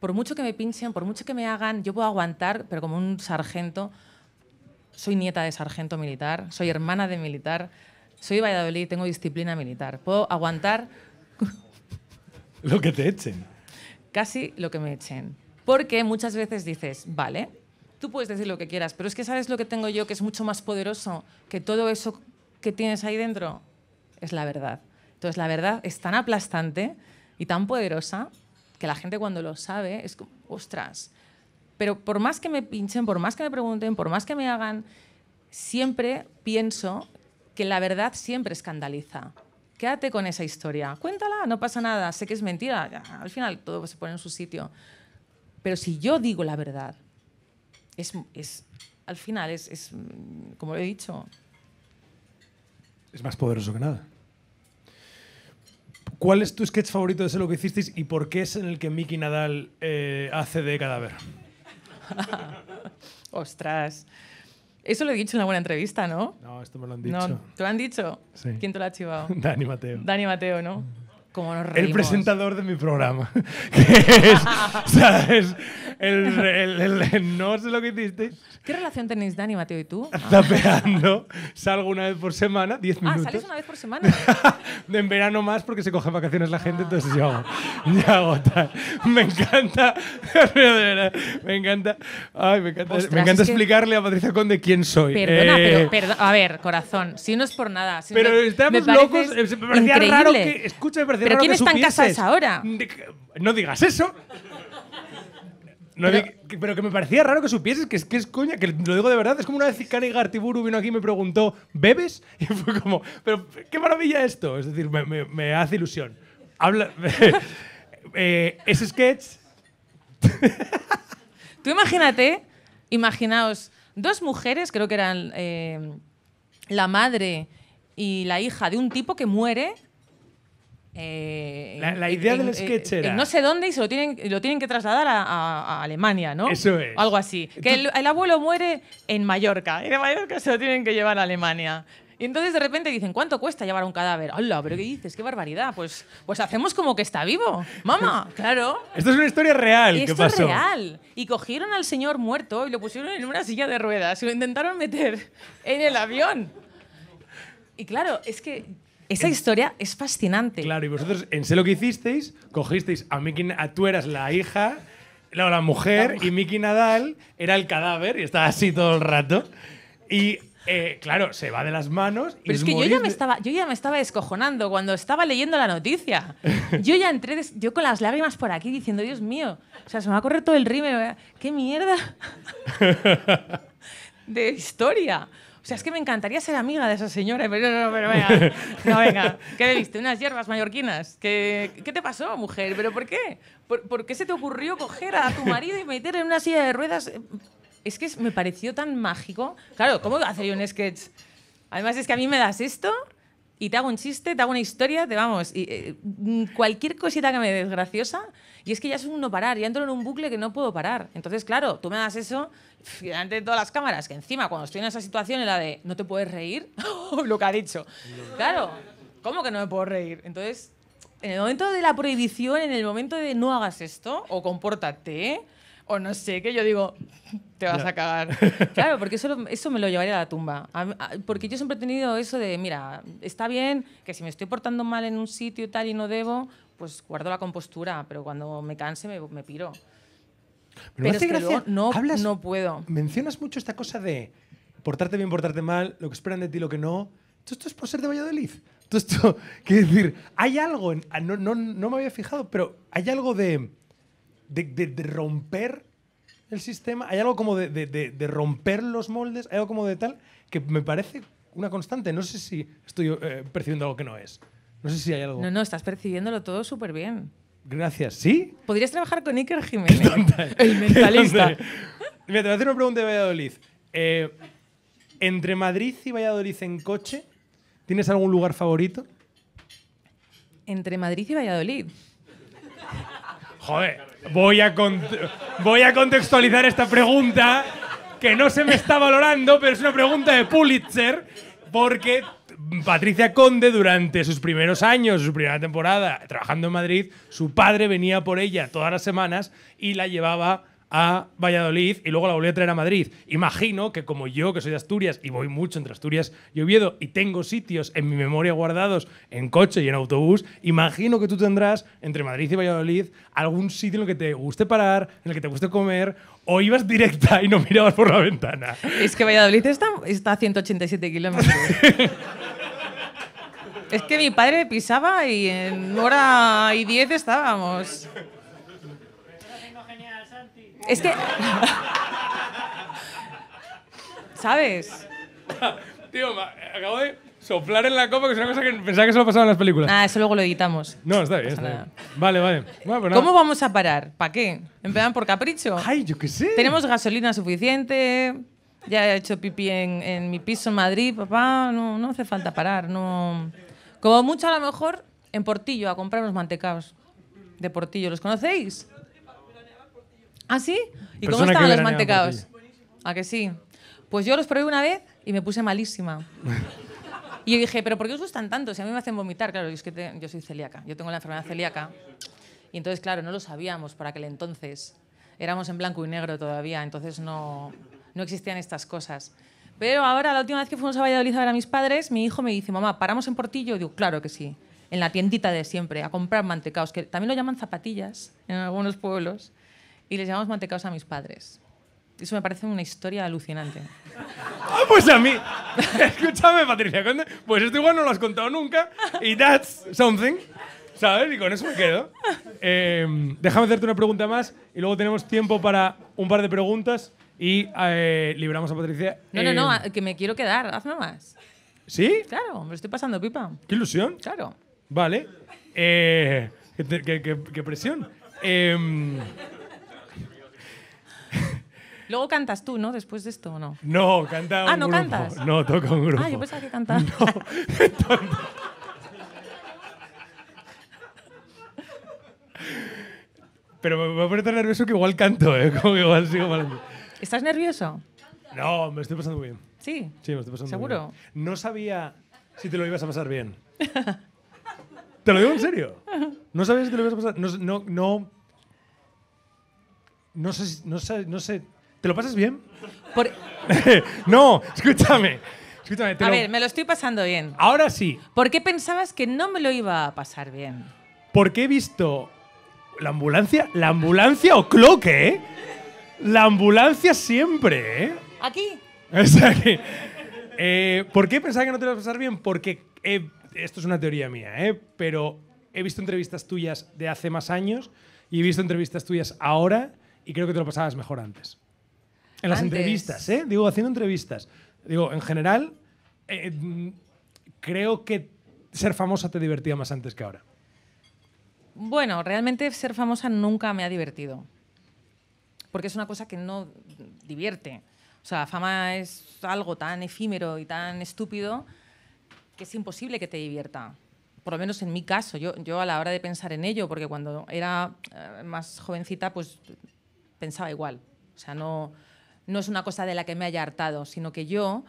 Speaker 2: Por mucho que me pinchen, por mucho que me hagan, yo puedo aguantar, pero como un sargento, soy nieta de sargento militar, soy hermana de militar, soy de Valladolid, tengo disciplina militar. Puedo aguantar...
Speaker 1: Lo que te echen.
Speaker 2: Casi lo que me echen. Porque muchas veces dices, vale, tú puedes decir lo que quieras, pero es que sabes lo que tengo yo que es mucho más poderoso que todo eso que tienes ahí dentro, es la verdad. Entonces la verdad es tan aplastante y tan poderosa que la gente cuando lo sabe es como, ostras. Pero por más que me pinchen, por más que me pregunten, por más que me hagan, siempre pienso que la verdad siempre escandaliza. Quédate con esa historia. Cuéntala, no pasa nada. Sé que es mentira. al final todo se pone en su sitio. Pero si yo digo la verdad, es, al final es, mm, como lo he dicho.
Speaker 1: Es más poderoso que nada. ¿Cuál es tu sketch favorito de ese lo que hicisteis y por qué es en el que Mickey Nadal eh, hace de cadáver?
Speaker 2: Ostras. Eso lo he dicho en buena entrevista, ¿no? No, esto me lo han dicho. ¿Te lo han dicho? Sí. ¿Quién te lo ha chivado? Dani Mateo. Dani Mateo, ¿no? Como nos el presentador
Speaker 1: de mi programa. Que es, ¿sabes? El, el, no sé lo que hicisteis. ¿Qué relación tenéis, Dani, Mateo y tú? Tapeando. Ah. Salgo una vez por semana, 10 ah, minutos. Ah, sales una vez por semana. en verano más porque se coge vacaciones la gente, entonces yo hago, yo hago tal. Me encanta. me encanta. me encanta, explicarle a Patricia Conde quién soy. Perdona, eh, pero
Speaker 2: a ver, corazón, si no es por nada. pero estamos estábamos locos. Me parecía raro que. Escucha,
Speaker 1: me parecía ¿Pero quién está en casa ahora. esa No digas eso. pero, que, me parecía raro que supieses que es, que es coña, que lo digo de verdad. Es como una vez que vino aquí y me preguntó, ¿bebes? Y fue como, pero qué maravilla esto. Es decir, me, hace ilusión. Habla. Eh, ese sketch.
Speaker 2: Tú imagínate, imaginaos, dos mujeres, creo que eran eh, la madre y la hija de un tipo que muere eh, la, idea del sketch eh, era. no sé dónde y se lo tienen, lo tienen que trasladar a, Alemania, ¿no? Eso es. Algo así. Que el, abuelo muere en Mallorca y de Mallorca se lo tienen que llevar a Alemania. Y entonces de repente dicen, ¿cuánto cuesta llevar un cadáver? ¡Hala! ¿Pero qué dices? ¡Qué barbaridad! Pues, pues hacemos como que está vivo. ¡Mamá! ¡Claro!
Speaker 1: Esto es una historia real. Y ¿qué pasó? es
Speaker 2: real. Y cogieron al señor muerto y lo pusieron en una silla de ruedas y lo intentaron meter en el avión. Y claro, es que
Speaker 1: esa historia es fascinante. Claro, y vosotros en Sé lo que hicisteis, cogisteis a Mickey, a tú eras la hija, la mujer, y Mickey Nadal era el cadáver y estaba así todo el rato. Y eh, claro, se va de las manos. Pero es, que yo ya,
Speaker 2: me estaba, yo ya me estaba descojonando cuando estaba leyendo la noticia. Yo ya entré, yo con las lágrimas por aquí diciendo, Dios mío, o sea, se me va a correr todo el rime, ¿Qué mierda? de historia. O sea, es que me encantaría ser amiga de esa señora, pero no, no, pero venga. No, venga. ¿Qué viste? ¿Unas hierbas mallorquinas? ¿Qué, qué te pasó, mujer? ¿Pero por qué? ¿Por, qué se te ocurrió coger a tu marido y meterle en una silla de ruedas? Es que me pareció tan mágico. Claro, ¿cómo hacer un sketch? Además, es que a mí me das esto y te hago un chiste, te hago una historia, te vamos, y, eh, mm, cualquier cosita que me desgraciosa y es que ya es un no parar, ya entro en un bucle que no puedo parar. Entonces, claro, tú me das eso delante de todas las cámaras, que encima cuando estoy en esa situación en la de no te puedes reír, ¡Oh, lo que ha dicho. Claro, ¿cómo que no me puedo reír? Entonces, en el momento de la prohibición, en el momento de no hagas esto o compórtate, o no sé que yo digo, te vas a cagar. Claro, porque eso, eso me lo llevaría a la tumba. porque yo siempre he tenido eso de, mira, está bien que si me estoy portando mal en un sitio y tal y no debo, pues guardo la compostura, pero cuando me canse me, piro. Pero, es que
Speaker 1: no, hablas, no puedo. Mencionas mucho esta cosa de portarte bien, portarte mal, lo que esperan de ti, lo que no. Esto, esto es por ser de Valladolid. todo esto quiere decir, hay algo, ah, no, no me había fijado, pero hay algo de de, romper el sistema, hay algo como de, romper los moldes, hay algo como de tal, que me parece una constante. No sé si estoy eh, percibiendo algo que no es. No sé si hay algo. No,
Speaker 2: no, estás percibiéndolo todo súper bien.
Speaker 1: Gracias. ¿Sí?
Speaker 2: Podrías trabajar con Iker Jiménez,
Speaker 1: el mentalista. Mira, te voy a hacer una pregunta de Valladolid. Eh, entre Madrid y Valladolid en coche, ¿tienes algún lugar favorito?
Speaker 2: Entre Madrid y Valladolid.
Speaker 1: Joder, voy a, voy a contextualizar esta pregunta que no se me está valorando, pero es una pregunta de Pulitzer, porque Patricia Conde, durante sus primeros años, su primera temporada, trabajando en Madrid, su padre venía por ella todas las semanas y la llevaba a Valladolid y luego la volví a traer a Madrid. Imagino que como yo, que soy de Asturias y voy mucho entre Asturias y Oviedo y tengo sitios en mi memoria guardados en coche y en autobús, imagino que tú tendrás entre Madrid y Valladolid algún sitio en el que te guste parar, en el que te guste comer o ibas directa y no mirabas por la ventana.
Speaker 2: Es que Valladolid está, está a 187 kilómetros. es que mi padre pisaba y en hora y diez estábamos. Es que...
Speaker 1: ¿Sabes? Tío, acabo de soplar en la copa, que es una cosa que pensaba que solo pasaba en las películas.
Speaker 2: Ah, eso luego lo editamos. No,
Speaker 1: está bien, está bien. Vale, vale.
Speaker 2: Pues ¿Cómo vamos a parar? ¿Para qué? ¿Empezan por capricho? Ay, yo qué sé. Tenemos gasolina suficiente. Ya he hecho pipí en, mi piso en Madrid, papá. No, hace falta parar. No. Como mucho, a lo mejor, en Portillo, a comprar los mantecaos de Portillo. ¿Los conocéis? ¿Ah, sí? ¿Y cómo estaban los mantecados? ¿A que sí? Pues yo los probé una vez y me puse malísima. y dije, ¿pero por qué os gustan tanto? Si a mí me hacen vomitar, claro, yo, que yo soy celíaca, yo tengo la enfermedad celíaca. Y entonces, claro, no lo sabíamos para aquel entonces. Éramos en blanco y negro todavía, entonces no, no existían estas cosas. Pero ahora, la última vez que fuimos a Valladolid a ver a mis padres, mi hijo me dice, mamá, ¿paramos en Portillo? digo, claro que sí, en la tiendita de siempre, a comprar mantecaos, que también lo llaman zapatillas en algunos pueblos y les llamamos mantecaos a mis padres. Eso me parece una historia alucinante.
Speaker 1: Ah, pues a mí. Escúchame, Patricia. Pues esto igual no lo has contado nunca. Y that's something. ¿Sabes? Y con eso me quedo. Em, déjame hacerte una pregunta más y luego tenemos tiempo para un par de preguntas y eh, libramos a Patricia. No, no, no,
Speaker 2: em. que me quiero quedar. Hazme más.
Speaker 1: ¿Sí? Claro,
Speaker 2: me estoy pasando pipa.
Speaker 1: ¡Qué ilusión! Claro. Vale. Eh, qué, presión! Em,
Speaker 2: Luego cantas tú, ¿no? Después de esto, ¿o no? No, canta ah, un Ah, ¿no cantas? No, toca un grupo. Ah, yo pensaba que cantaba. No,
Speaker 1: Pero me voy a poner tan nervioso que igual canto, ¿eh? Como que igual sigo mal. ¿Estás nervioso? No, me estoy pasando muy bien. Sí. Sí, me estoy pasando muy ¿Seguro? No sabía si te lo ibas a pasar bien. te lo digo en serio. No sabía si te lo ibas a pasar. No, no, no, sé, no sé, no sé ¿Te lo pasas bien? no, escúchame. escúchame a ver,
Speaker 2: me lo estoy pasando bien. Ahora sí. ¿Por qué pensabas que no me lo iba a pasar bien?
Speaker 1: Porque he visto la ambulancia, la ambulancia o cloque, ¿eh? La ambulancia siempre, ¿eh? Aquí. Es aquí. Eh, ¿Por qué pensabas que no te lo ibas a pasar bien? Porque esto es una teoría mía, Pero he visto entrevistas tuyas de hace más años y he visto entrevistas tuyas ahora y creo que te lo pasabas mejor antes. En las entrevistas, ¿eh? Digo, haciendo entrevistas. Digo, en general, eh, creo que ser famosa te divertía más antes que ahora.
Speaker 2: Bueno, realmente ser famosa nunca me ha divertido. Porque es una cosa que no divierte. O sea, la fama es algo tan efímero y tan estúpido que es imposible que te divierta. Por lo menos en mi caso, yo, yo a la hora de pensar en ello, porque cuando era eh, más jovencita, pues pensaba igual. O sea, no, no es una cosa de la que me haya hartado, sino que yo,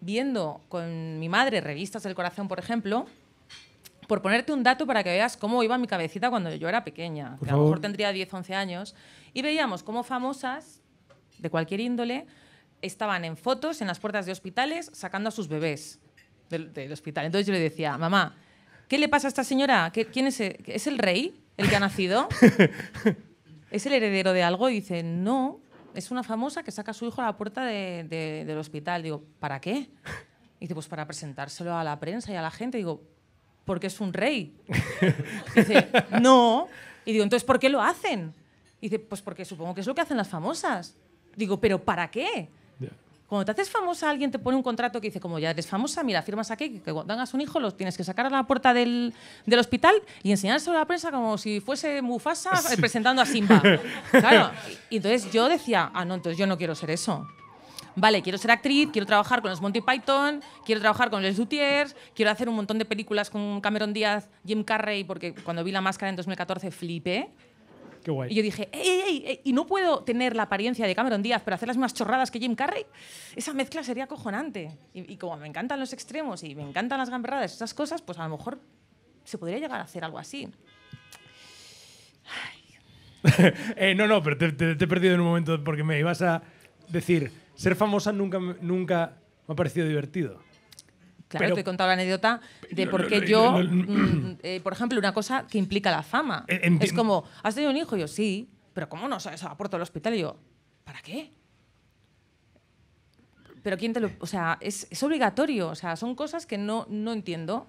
Speaker 2: viendo con mi madre revistas del corazón, por ejemplo, por ponerte un dato para que veas cómo iba mi cabecita cuando yo era pequeña, que a lo mejor tendría 10, 11 años, y veíamos cómo famosas de cualquier índole estaban en fotos en las puertas de hospitales sacando a sus bebés del, hospital. Entonces yo le decía, mamá, ¿qué le pasa a esta señora? ¿Quién es? ¿Es el rey? ¿El que ha nacido? ¿Es el heredero de algo? Y dice, no, es una famosa que saca a su hijo a la puerta del hospital. Digo, ¿para qué? dice, pues para presentárselo a la prensa y a la gente. Digo, porque es un rey. dice, no. Y digo, entonces, ¿por qué lo hacen? Y dice, pues porque supongo que es lo que hacen las famosas. Digo, ¿pero para qué? Cuando te haces famosa, alguien te pone un contrato que dice, como ya eres famosa, mira, firmas aquí, que cuando hagas un hijo lo tienes que sacar a la puerta del, del hospital y enseñárselo a la prensa como si fuese Mufasa eh, presentando a Simba. claro. Y entonces yo decía, ah, no, entonces yo no quiero ser eso vale, quiero ser actriz, quiero trabajar con los Monty Python, quiero trabajar con los Dutiers, quiero hacer un montón de películas con Cameron Díaz, Jim Carrey, porque cuando vi La Máscara en 2014 flipé. Y yo dije, ey, y no puedo tener la apariencia de Cameron Díaz, pero hacer las mismas chorradas que Jim Carrey, esa mezcla sería cojonante. Y, como me encantan los extremos y me encantan las gamberradas, esas cosas, pues a lo mejor se podría llegar a hacer algo así.
Speaker 1: Eh, no, no, pero te, he perdido en un momento porque me ibas a decir, ser famosa nunca, nunca me ha parecido divertido. Claro, te he
Speaker 2: contado la anécdota de por qué yo, mm, mm, eh, por ejemplo, una cosa que implica la fama. es como, ¿has tenido un hijo? yo, sí, pero ¿cómo no sabes a ah, por hospital? Y yo, ¿para qué? Pero quién te lo. O sea, es, obligatorio. O sea, son cosas que no, entiendo.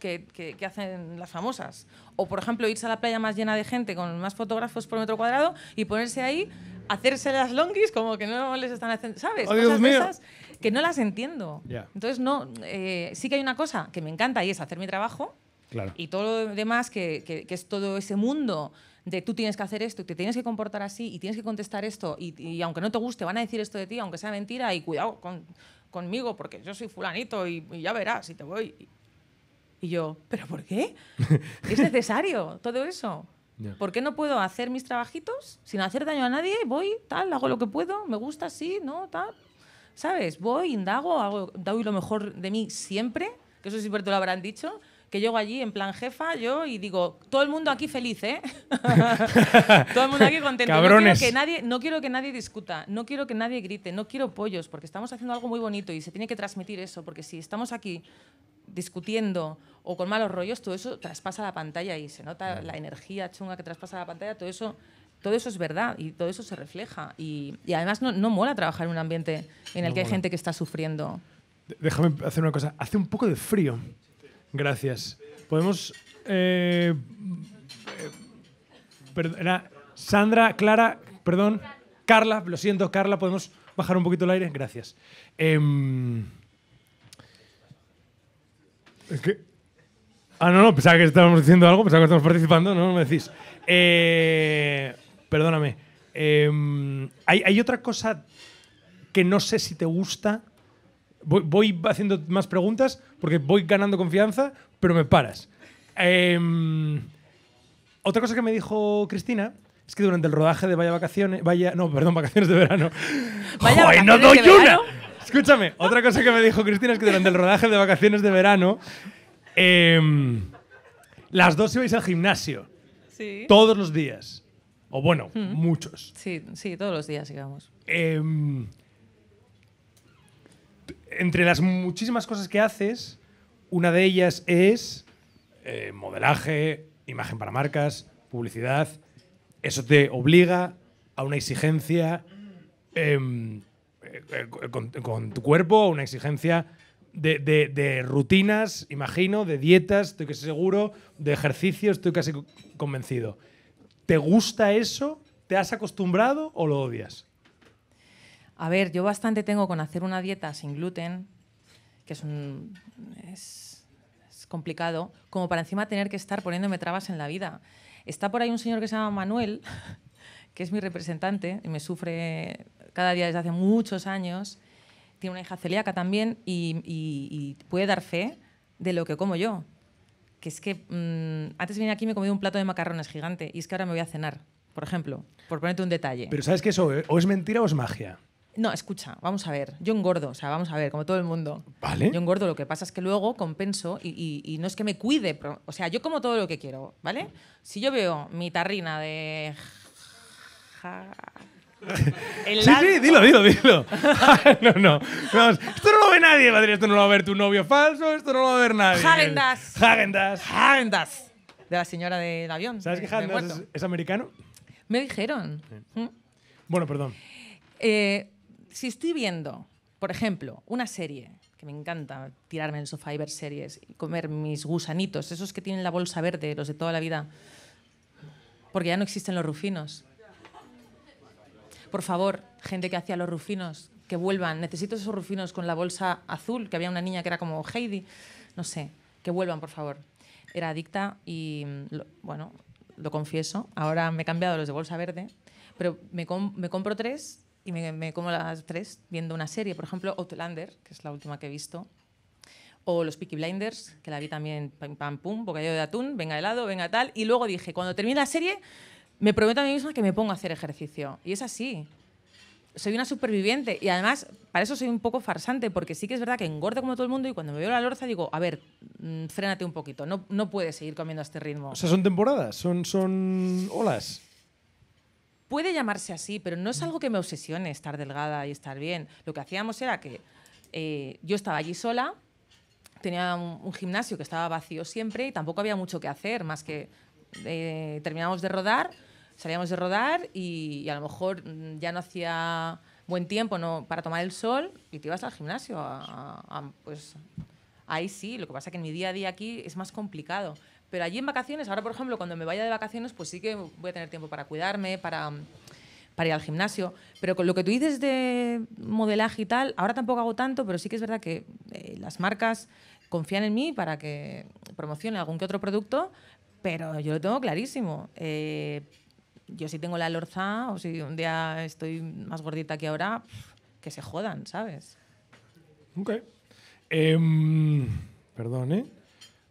Speaker 2: Que, hacen las famosas. O, por ejemplo, irse a la playa más llena de gente, con más fotógrafos por metro cuadrado, y ponerse ahí, hacerse las longis como que no les están haciendo, ¿sabes? Oh, Dios mío. Esas, que no las entiendo. Entonces, no, eh, sí que hay una cosa que me encanta y es hacer mi trabajo. Y todo lo demás, que, es todo ese mundo de tú tienes que hacer esto, te tienes que comportar así y tienes que contestar esto, y, aunque no te guste, van a decir esto de ti, aunque sea mentira, y cuidado con, conmigo porque yo soy fulanito y, ya verás si te voy. Y yo, ¿pero por qué? ¿Es necesario todo eso? ¿Por qué no puedo hacer mis trabajitos sin hacer daño a nadie? Voy, tal, hago lo que puedo, me gusta, así, no, tal. ¿sabes? Voy, indago, hago, lo mejor de mí siempre, que eso siempre te lo habrán dicho, que llego allí en plan jefa, yo, y digo, todo el mundo aquí feliz, ¿eh? todo el mundo aquí contento. que nadie, no quiero que nadie discuta, no quiero que nadie grite, no quiero pollos, porque estamos haciendo algo muy bonito y se tiene que transmitir eso, porque si estamos aquí discutiendo o con malos rollos, todo eso traspasa la pantalla y se nota la energía chunga que traspasa la pantalla, todo eso todo eso es verdad y todo eso se refleja. Y, además no, mola trabajar en un ambiente en el que hay gente que está sufriendo.
Speaker 1: Déjame hacer una cosa. Hace un poco de frío. Gracias. Podemos... Eh, eh, Sandra, Clara, perdón. Carla, lo siento, Carla, podemos bajar un poquito el aire. Gracias. Em, es que... Ah, no, no, pensaba que estábamos diciendo algo, pensaba que estábamos participando, no, no me decís. Eh, perdóname. Em, hay, otra cosa que no sé si te gusta. Voy, haciendo más preguntas porque voy ganando confianza, pero me paras. Em, otra cosa que me dijo Cristina es que durante el rodaje de Vaya Vacaciones. Vaya, no, perdón, Vacaciones de Verano.
Speaker 3: Vaya no doy una!
Speaker 1: Escúchame, otra cosa que me dijo Cristina es que durante el rodaje de Vacaciones de Verano. Em, las dos ibais al gimnasio. Sí. Todos los días. O bueno, muchos. Sí, sí, todos los días, digamos. Em, entre las muchísimas cosas que haces, una de ellas es eh, modelaje, imagen para marcas, publicidad. Eso te obliga a una exigencia em, eh, eh, con, tu cuerpo, a una exigencia de, de, rutinas, imagino, de dietas, estoy casi seguro, de ejercicios, estoy casi convencido. ¿Te gusta eso? ¿Te has acostumbrado o lo odias? A
Speaker 2: ver, yo bastante tengo con hacer una dieta sin gluten, que es, un, complicado, como para encima tener que estar poniéndome trabas en la vida. Está por ahí un señor que se llama Manuel, que es mi representante, y me sufre cada día desde hace muchos años. Tiene una hija celíaca también y puede dar fe de lo que como yo que es que mm, antes venir aquí me me comido un plato de macarrones gigante y es que ahora me voy a cenar, por ejemplo, por ponerte un detalle. Pero
Speaker 1: ¿sabes qué eso? Eh? ¿O es mentira o es magia?
Speaker 2: No, escucha, vamos a ver. Yo engordo, o sea, vamos a ver, como todo el mundo. Vale. Yo engordo, lo que pasa es que luego compenso y, no es que me cuide, o sea, yo como todo lo que quiero, ¿vale? Si yo veo mi tarrina de sí, sí, dilo, dilo, dilo.
Speaker 1: Ah, no, no. esto no lo ve nadie, madre. Esto no lo va a ver tu novio falso, esto no lo va a ver nadie. Hagendas.
Speaker 2: Hagendas. Hagendas. De la señora del avión. ¿Sabes qué que Hagendas es,
Speaker 1: es, americano? Me dijeron. ¿Mm? Bueno, perdón.
Speaker 2: Eh, si estoy viendo, por ejemplo, una serie, que me encanta tirarme en el sofá y ver series y comer mis gusanitos, esos que tienen la bolsa verde, los de toda la vida, porque ya no existen los rufinos por favor, gente que hacía los rufinos, que vuelvan. Necesito esos rufinos con la bolsa azul, que había una niña que era como Heidi. No sé, que vuelvan, por favor. Era adicta y, mm, bueno, lo confieso. Ahora me he cambiado los de bolsa verde, pero me, compro tres y me, me, como las tres viendo una serie. Por ejemplo, Outlander, que es la última que he visto. O los Peaky Blinders, que la vi también, pam, pam, pum, bocadillo de atún, venga helado, venga tal. Y luego dije, cuando termine la serie, me prometo a mí misma que me pongo a hacer ejercicio. Y es así. Soy una superviviente y además para eso soy un poco farsante porque sí que es verdad que engordo como todo el mundo y cuando me veo la lorza digo, a ver, frenate mm, frénate un poquito, no, no puedes seguir comiendo a este ritmo. O sea, son
Speaker 1: temporadas, son, son
Speaker 3: olas.
Speaker 2: Puede llamarse así, pero no es algo que me obsesione estar delgada y estar bien. Lo que hacíamos era que eh, yo estaba allí sola, tenía un, gimnasio que estaba vacío siempre y tampoco había mucho que hacer más que terminamos de rodar, salíamos de rodar y, a lo mejor mm, ya no hacía buen tiempo no para tomar el sol y te ibas al gimnasio. pues ahí sí, lo que pasa es que en mi día a día aquí es más complicado. Pero allí en vacaciones, ahora por ejemplo, cuando me vaya de vacaciones, pues sí que voy a tener tiempo para cuidarme, para, para ir al gimnasio. Pero con lo que tú dices de modelaje y tal, ahora tampoco hago tanto, pero sí que es verdad que eh, las marcas confían en mí para que promocione algún que otro producto, pero yo lo tengo clarísimo. Eh, yo si tengo la lorza o si un día estoy más gordita que ahora, que se jodan, ¿sabes?
Speaker 1: Ok. Em, perdón, ¿eh?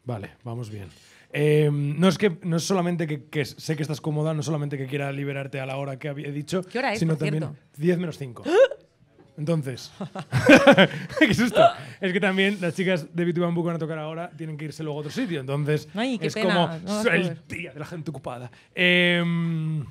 Speaker 1: Vale, vamos bien. Em, no es que no es solamente que, sé que estás cómoda, no solamente que quiera liberarte a la hora que había dicho, ¿Qué hora es, sino también 10 menos 5. Entonces, qué susto. Es que también las chicas de b Bamboo van a tocar ahora, tienen que irse luego a otro sitio. Entonces, es como el día de la gente ocupada. Em,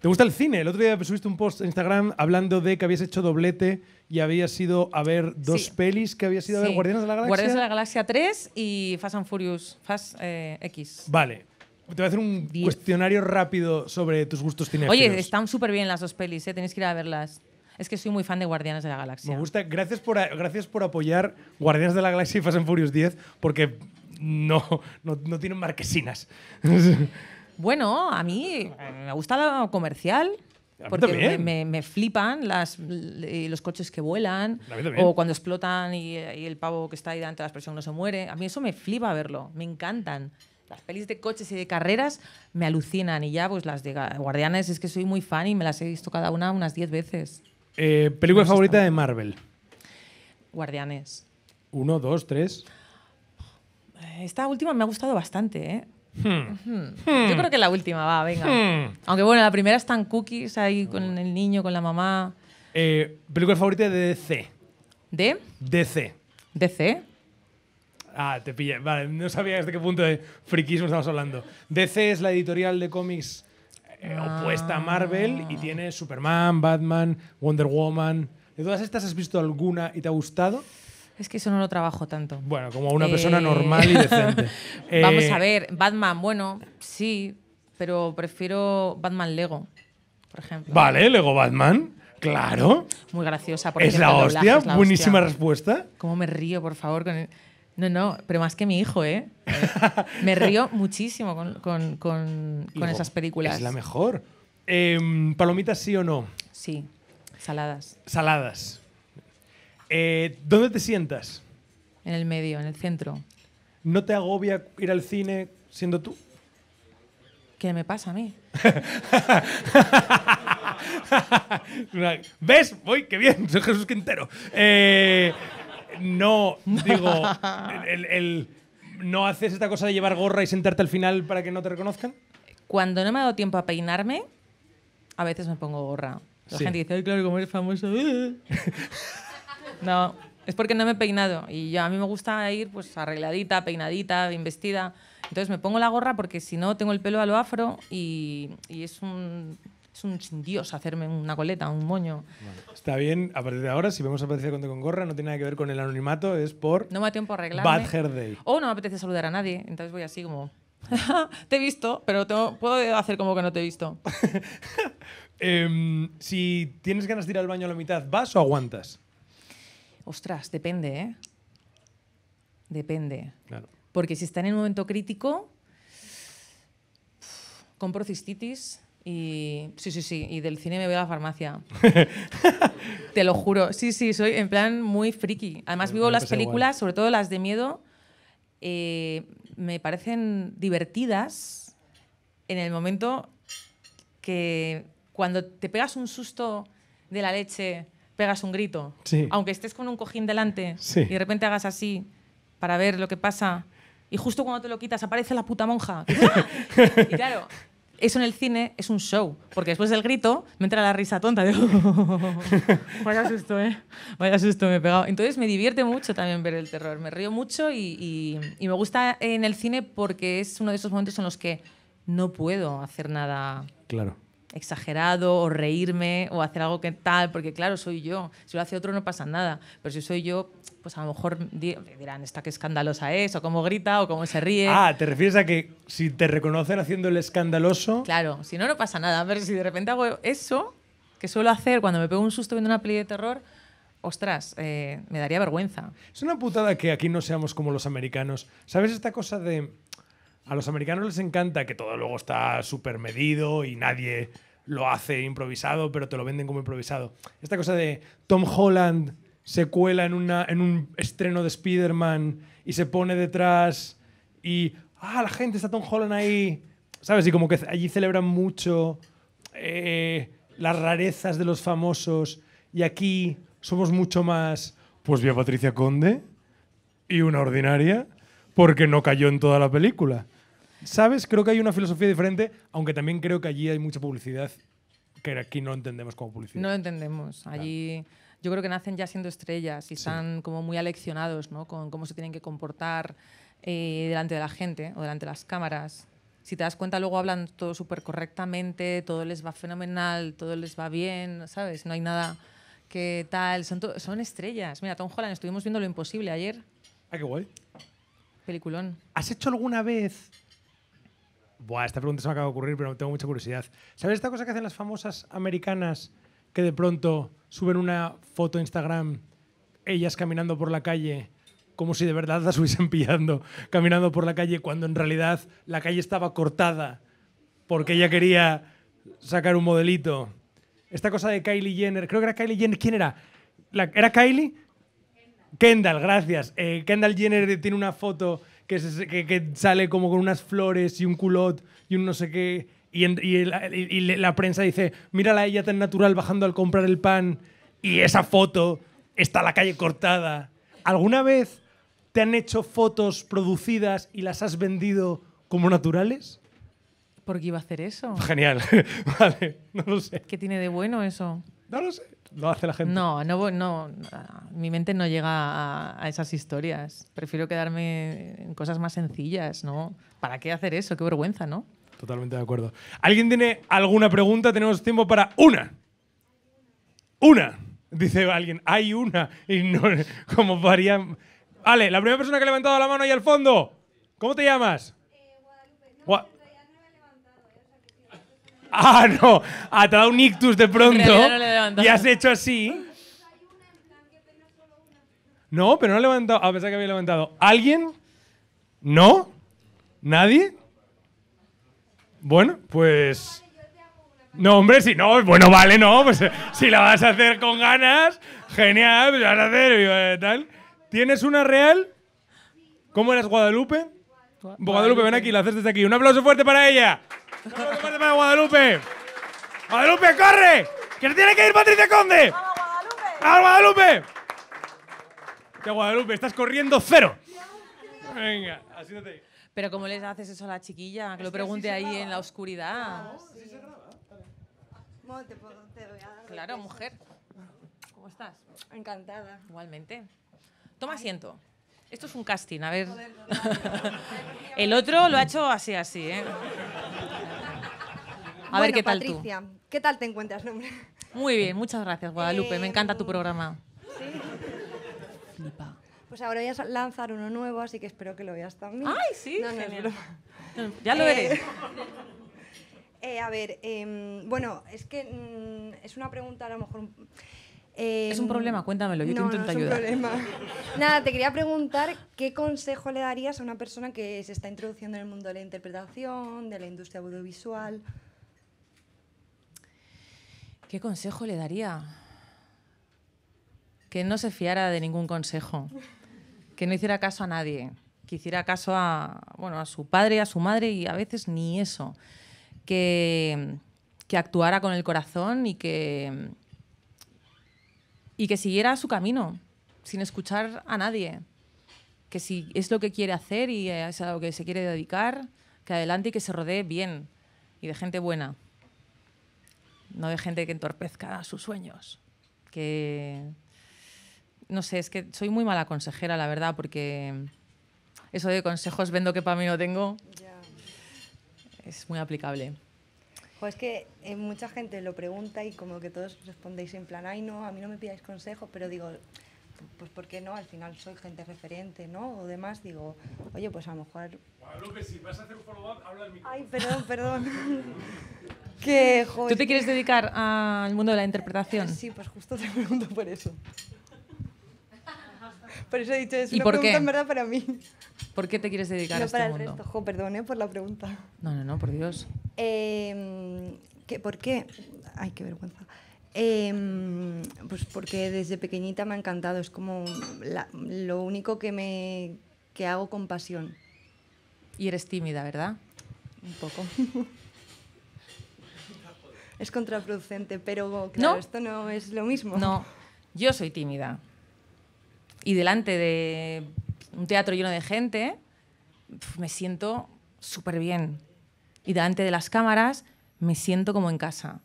Speaker 1: ¿Te gusta el cine? El otro día subiste un post en Instagram hablando de que habías hecho doblete y habías ido a ver dos pelis que habías ido a ver Guardianes de la Galaxia. Guardianes de
Speaker 2: la Galaxia 3 y Fast and Furious, Fast eh, X. Vale.
Speaker 1: Te voy a hacer un cuestionario rápido sobre tus gustos cinéfilos. Oye,
Speaker 2: están súper bien las dos pelis, ¿eh? tenéis que ir a verlas. Es que soy muy fan de
Speaker 1: Guardianes de la Galaxia. Me gusta. Gracias por, gracias por apoyar Guardianes de la Galaxia y Fast Furious 10, porque no, no, no tienen marquesinas. bueno, a mí
Speaker 2: eh, me gusta la comercial. Porque me, me, flipan las, eh, los coches que vuelan o cuando explotan y, el pavo que está ahí delante de la expresión no se muere. A mí eso me flipa verlo, me encantan. Las pelis de coches y de carreras me alucinan y ya pues las de Guardianes es que soy muy fan y me las he visto cada una unas 10 veces.
Speaker 1: Eh, ¿Película favorita de Marvel?
Speaker 2: Guardianes.
Speaker 1: Uno, dos, tres.
Speaker 2: Esta última me ha gustado bastante, ¿eh?
Speaker 1: Hmm. Hmm. Yo creo
Speaker 2: que la última va, venga. Hmm. Aunque bueno, la primera están cookies ahí con el niño, con la mamá.
Speaker 1: Eh, ¿Película favorita de DC? ¿De? DC. ¿DC? Ah, te pillé. Vale, no sabía desde qué punto de friquismo estamos hablando. DC es la editorial de cómics eh, opuesta a ah. Marvel y tiene Superman, Batman, Wonder Woman. ¿De todas estas has visto alguna y te ha gustado? Es que eso no lo trabajo tanto. Bueno, como una eh, persona normal y decente. Vamos eh, a ver,
Speaker 2: Batman, bueno, sí, pero prefiero Batman Lego, por ejemplo. Vale,
Speaker 1: Lego Batman. Claro.
Speaker 2: Muy graciosa. Por ¿Es, la hostia, buenísima respuesta. ¿Cómo me río, por favor? Con no, no, pero más que mi hijo, ¿eh?
Speaker 1: Me río
Speaker 2: muchísimo
Speaker 1: con, esas películas. Es la mejor. Em, ¿Palomitas sí o no? Sí, saladas. Saladas. Eh, ¿Dónde te sientas? En el medio, en el centro. ¿No te agobia ir al cine siendo tú? ¿Qué me pasa a mí? ¿Ves? Voy, qué bien, soy Jesús Quintero. Eh, no, digo, el, ¿no haces esta cosa de llevar gorra y sentarte al final para que no te reconozcan? Cuando no me ha dado
Speaker 2: tiempo a peinarme,
Speaker 1: a veces me pongo gorra. La gente dice, ay, claro, como eres famoso.
Speaker 2: no, es porque no me he peinado. Y yo, a mí me gusta ir pues arregladita, peinadita, bien vestida. Entonces me pongo la gorra porque si no tengo el pelo a lo afro y es un es un dios hacerme una coleta, un moño.
Speaker 1: está bien, a partir de ahora, si vemos aparecer con con gorra, no tiene nada que ver con el anonimato, es por. No me da tiempo a Bad Day.
Speaker 2: O oh, no me apetece saludar a nadie, entonces voy así como.
Speaker 1: te he visto, pero puedo hacer como que no te he visto. Em, si tienes ganas de ir al baño a la mitad, ¿vas o aguantas?
Speaker 2: Ostras, depende, ¿eh? Depende. Porque si está en un momento crítico, Con cistitis, sí, sí, sí. Y del cine me voy a la farmacia. Te lo juro. Sí, sí, soy en plan muy friki. Además, vivo las pues películas, sobre todo las de miedo, eh, me parecen divertidas en el momento que cuando te pegas un susto de la leche, pegas un grito. Aunque estés con un cojín delante y de repente hagas así para ver lo que pasa. Y justo cuando te lo quitas aparece la puta monja. Y claro, eso en el cine es un show, porque después del grito me entra la risa tonta vaya susto, ¿eh? Vaya susto me he pegado. Entonces me divierte mucho también ver el terror, me río mucho y, y me gusta en el cine porque es uno de esos momentos en los que no puedo hacer nada. Claro exagerado o reírme o hacer algo que tal, porque claro, soy yo. Si lo hace otro no pasa nada, pero si soy yo, pues a lo mejor dirán, esta que escandalosa es, o cómo grita, o cómo se ríe. Ah, ¿te
Speaker 1: refieres a que si te reconocen haciendo el escandaloso? Claro,
Speaker 2: si no, no pasa nada. A ver, si de repente hago eso, que suelo hacer cuando me pego un susto viendo una peli de terror, ostras, eh, me daría vergüenza.
Speaker 1: Es una putada que aquí no seamos como los americanos. ¿Sabes esta cosa de a los americanos les encanta que todo luego está súper medido y nadie lo hace improvisado, pero te lo venden como improvisado. Esta cosa de Tom Holland se cuela en, un estreno de Spider-Man y se pone detrás y, ah, la gente está Tom Holland ahí, ¿sabes? Y como que allí celebran mucho eh, las rarezas de los famosos y aquí somos mucho más, pues vía Patricia Conde y una ordinaria porque no cayó en toda la película. ¿Sabes? Creo que hay una filosofía diferente, aunque también creo que allí hay mucha publicidad que aquí no entendemos como publicidad. No
Speaker 2: entendemos. Allí yo creo que nacen ya siendo estrellas y están como muy aleccionados ¿no? con cómo se tienen que comportar eh, delante de la gente o delante de las cámaras. Si te das cuenta, luego hablan todo súper correctamente, todo les va fenomenal, todo les va bien, ¿sabes? No hay nada que tal. Son, son estrellas. Mira, Tom Holland, estuvimos viendo Lo Imposible ayer. Ah, qué guay.
Speaker 1: ¿Has hecho alguna vez Buah, esta pregunta se me acaba de ocurrir, pero tengo mucha curiosidad. ¿Sabes esta cosa que hacen las famosas americanas que de pronto suben una foto a Instagram, ellas caminando por la calle, como si de verdad las hubiesen pillando, caminando por la calle, cuando en realidad la calle estaba cortada porque ella quería sacar un modelito? Esta cosa de Kylie Jenner, creo que era Kylie Jenner, ¿quién era? era Kylie Kendall, gracias. Eh, Kendall Jenner tiene una foto que, sale como con unas flores y un culot y un no sé qué. Y, la, prensa dice, mírala ella tan natural bajando al comprar el pan y esa foto está a la calle cortada. ¿Alguna vez te han hecho fotos producidas y las has vendido como naturales? ¿Por qué iba a hacer eso?
Speaker 3: Genial.
Speaker 1: vale,
Speaker 2: no lo sé. ¿Qué tiene de bueno eso? No lo sé
Speaker 1: hace la gente. No,
Speaker 2: no, no mi mente no llega a, esas historias. Prefiero quedarme en cosas más sencillas, ¿no? ¿Para qué hacer eso? Qué vergüenza, ¿no?
Speaker 1: Totalmente de acuerdo. ¿Alguien tiene alguna pregunta? Tenemos tiempo para una. Una, dice alguien. Hay una. Y no, como varían. Vale, la primera persona que ha levantado la mano ahí al fondo. ¿Cómo te llamas? Eh, Guadalupe. Ah, no, ha dado un ictus de pronto y has hecho así. No, pero no ha levantado. A ah, pesar que había levantado. ¿Alguien? ¿No? ¿Nadie? Bueno, pues. No, hombre, si no, bueno, vale, no. Pues, si la vas a hacer con ganas, genial, pues la vas a hacer y eh, tal. ¿Tienes una real? ¿Cómo eres, Guadalupe? Guadalupe, ven aquí, la haces desde aquí. Un aplauso fuerte para ella. ¡Vamos, Guadalupe! ¡Guadalupe, corre! ¡Que se tiene que ir Patricia Conde! a Guadalupe! ¡A Guadalupe! Ya, Guadalupe, estás corriendo cero. Venga, así no te...
Speaker 2: Pero ¿cómo les haces eso a la chiquilla? Que lo pregunte ahí en la oscuridad.
Speaker 4: claro, mujer. ¿Cómo estás?
Speaker 2: Encantada. Igualmente. Toma asiento. Esto es un casting, a ver. El otro lo ha hecho así, así, ¿eh?
Speaker 4: A ver qué tal tú. ¿qué tal te encuentras, nombre?
Speaker 2: Muy bien, muchas gracias, Guadalupe. Me encanta tu eh, programa.
Speaker 4: Sí. Flipa. Pues ahora voy a lanzar uno nuevo, así que espero que lo veas también. ¡Ay, sí! No, Ya lo veré. Eh, eh, a ver, em, bueno, es que mm, es una pregunta a lo mejor... es un em, problema, cuéntamelo, yo te intento no es Un problema. Nada, te quería preguntar qué consejo le darías a una persona que se está introduciendo en el mundo de la interpretación, de la industria audiovisual.
Speaker 2: ¿Qué consejo le daría? Que no se fiara de ningún consejo, que no hiciera caso a nadie, que hiciera caso a, bueno, a su padre, a su madre y a veces ni eso, que, actuara con el corazón y que, y que siguiera su camino sin escuchar a nadie, que si es lo que quiere hacer y es a lo que se quiere dedicar, que adelante y que se rodee bien y de gente buena no de gente que entorpezca sus sueños. Que. No sé, es que soy muy mala consejera, la verdad, porque eso de consejos vendo que para mí no tengo es muy aplicable.
Speaker 4: Pues que eh, mucha gente lo pregunta y como que todos respondéis en plan, ay no, a mí no me pidáis consejos, pero digo, pues ¿por qué no? Al final soy gente referente, ¿no? O demás, digo, oye, pues a lo mejor... que si vas a hacer un follow-up, habla del micrófono. Ay, perdón, perdón. qué joder. ¿Tú te quieres
Speaker 2: dedicar al mundo de la interpretación? Sí,
Speaker 4: pues justo te pregunto por eso. Por eso he dicho, eso. ¿Y una por pregunta qué? en verdad para mí. ¿Por qué te quieres dedicar no a este para el resto, jo, perdón, ¿eh? por la pregunta.
Speaker 2: No, no, no, por Dios.
Speaker 4: Em, ¿Por qué? Ay, qué vergüenza. Em, pues porque desde pequeñita me ha encantado, es como lo único que, me, que hago con pasión. Y eres tímida, ¿verdad? Un poco. es contraproducente, pero claro, esto no es lo
Speaker 2: mismo. No, yo soy tímida. Y delante de un teatro lleno de gente, me siento súper bien. Y delante de las cámaras, me siento como en casa.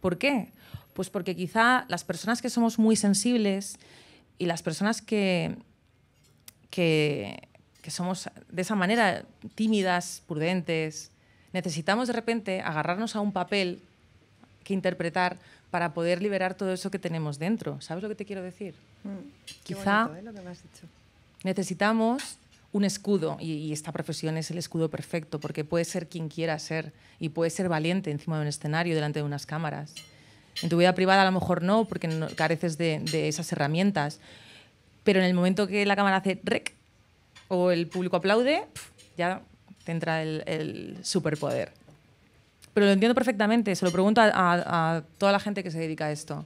Speaker 2: ¿Por qué? Pues porque quizá las personas que somos muy sensibles y las personas que, que, somos de esa manera tímidas, prudentes, necesitamos de repente agarrarnos a un papel que interpretar para poder liberar todo eso que tenemos dentro. ¿Sabes lo que te quiero decir? Mm, quizá ¿eh? necesitamos un escudo, y, esta profesión es el escudo perfecto, porque puede ser quien quiera ser y puede ser valiente encima de un escenario, delante de unas cámaras. En tu vida privada a lo mejor no, porque careces de, esas herramientas, pero en el momento que la cámara hace rec o el público aplaude, ya te entra el, superpoder. Pero lo entiendo perfectamente, se lo pregunto a toda la gente que se dedica a esto.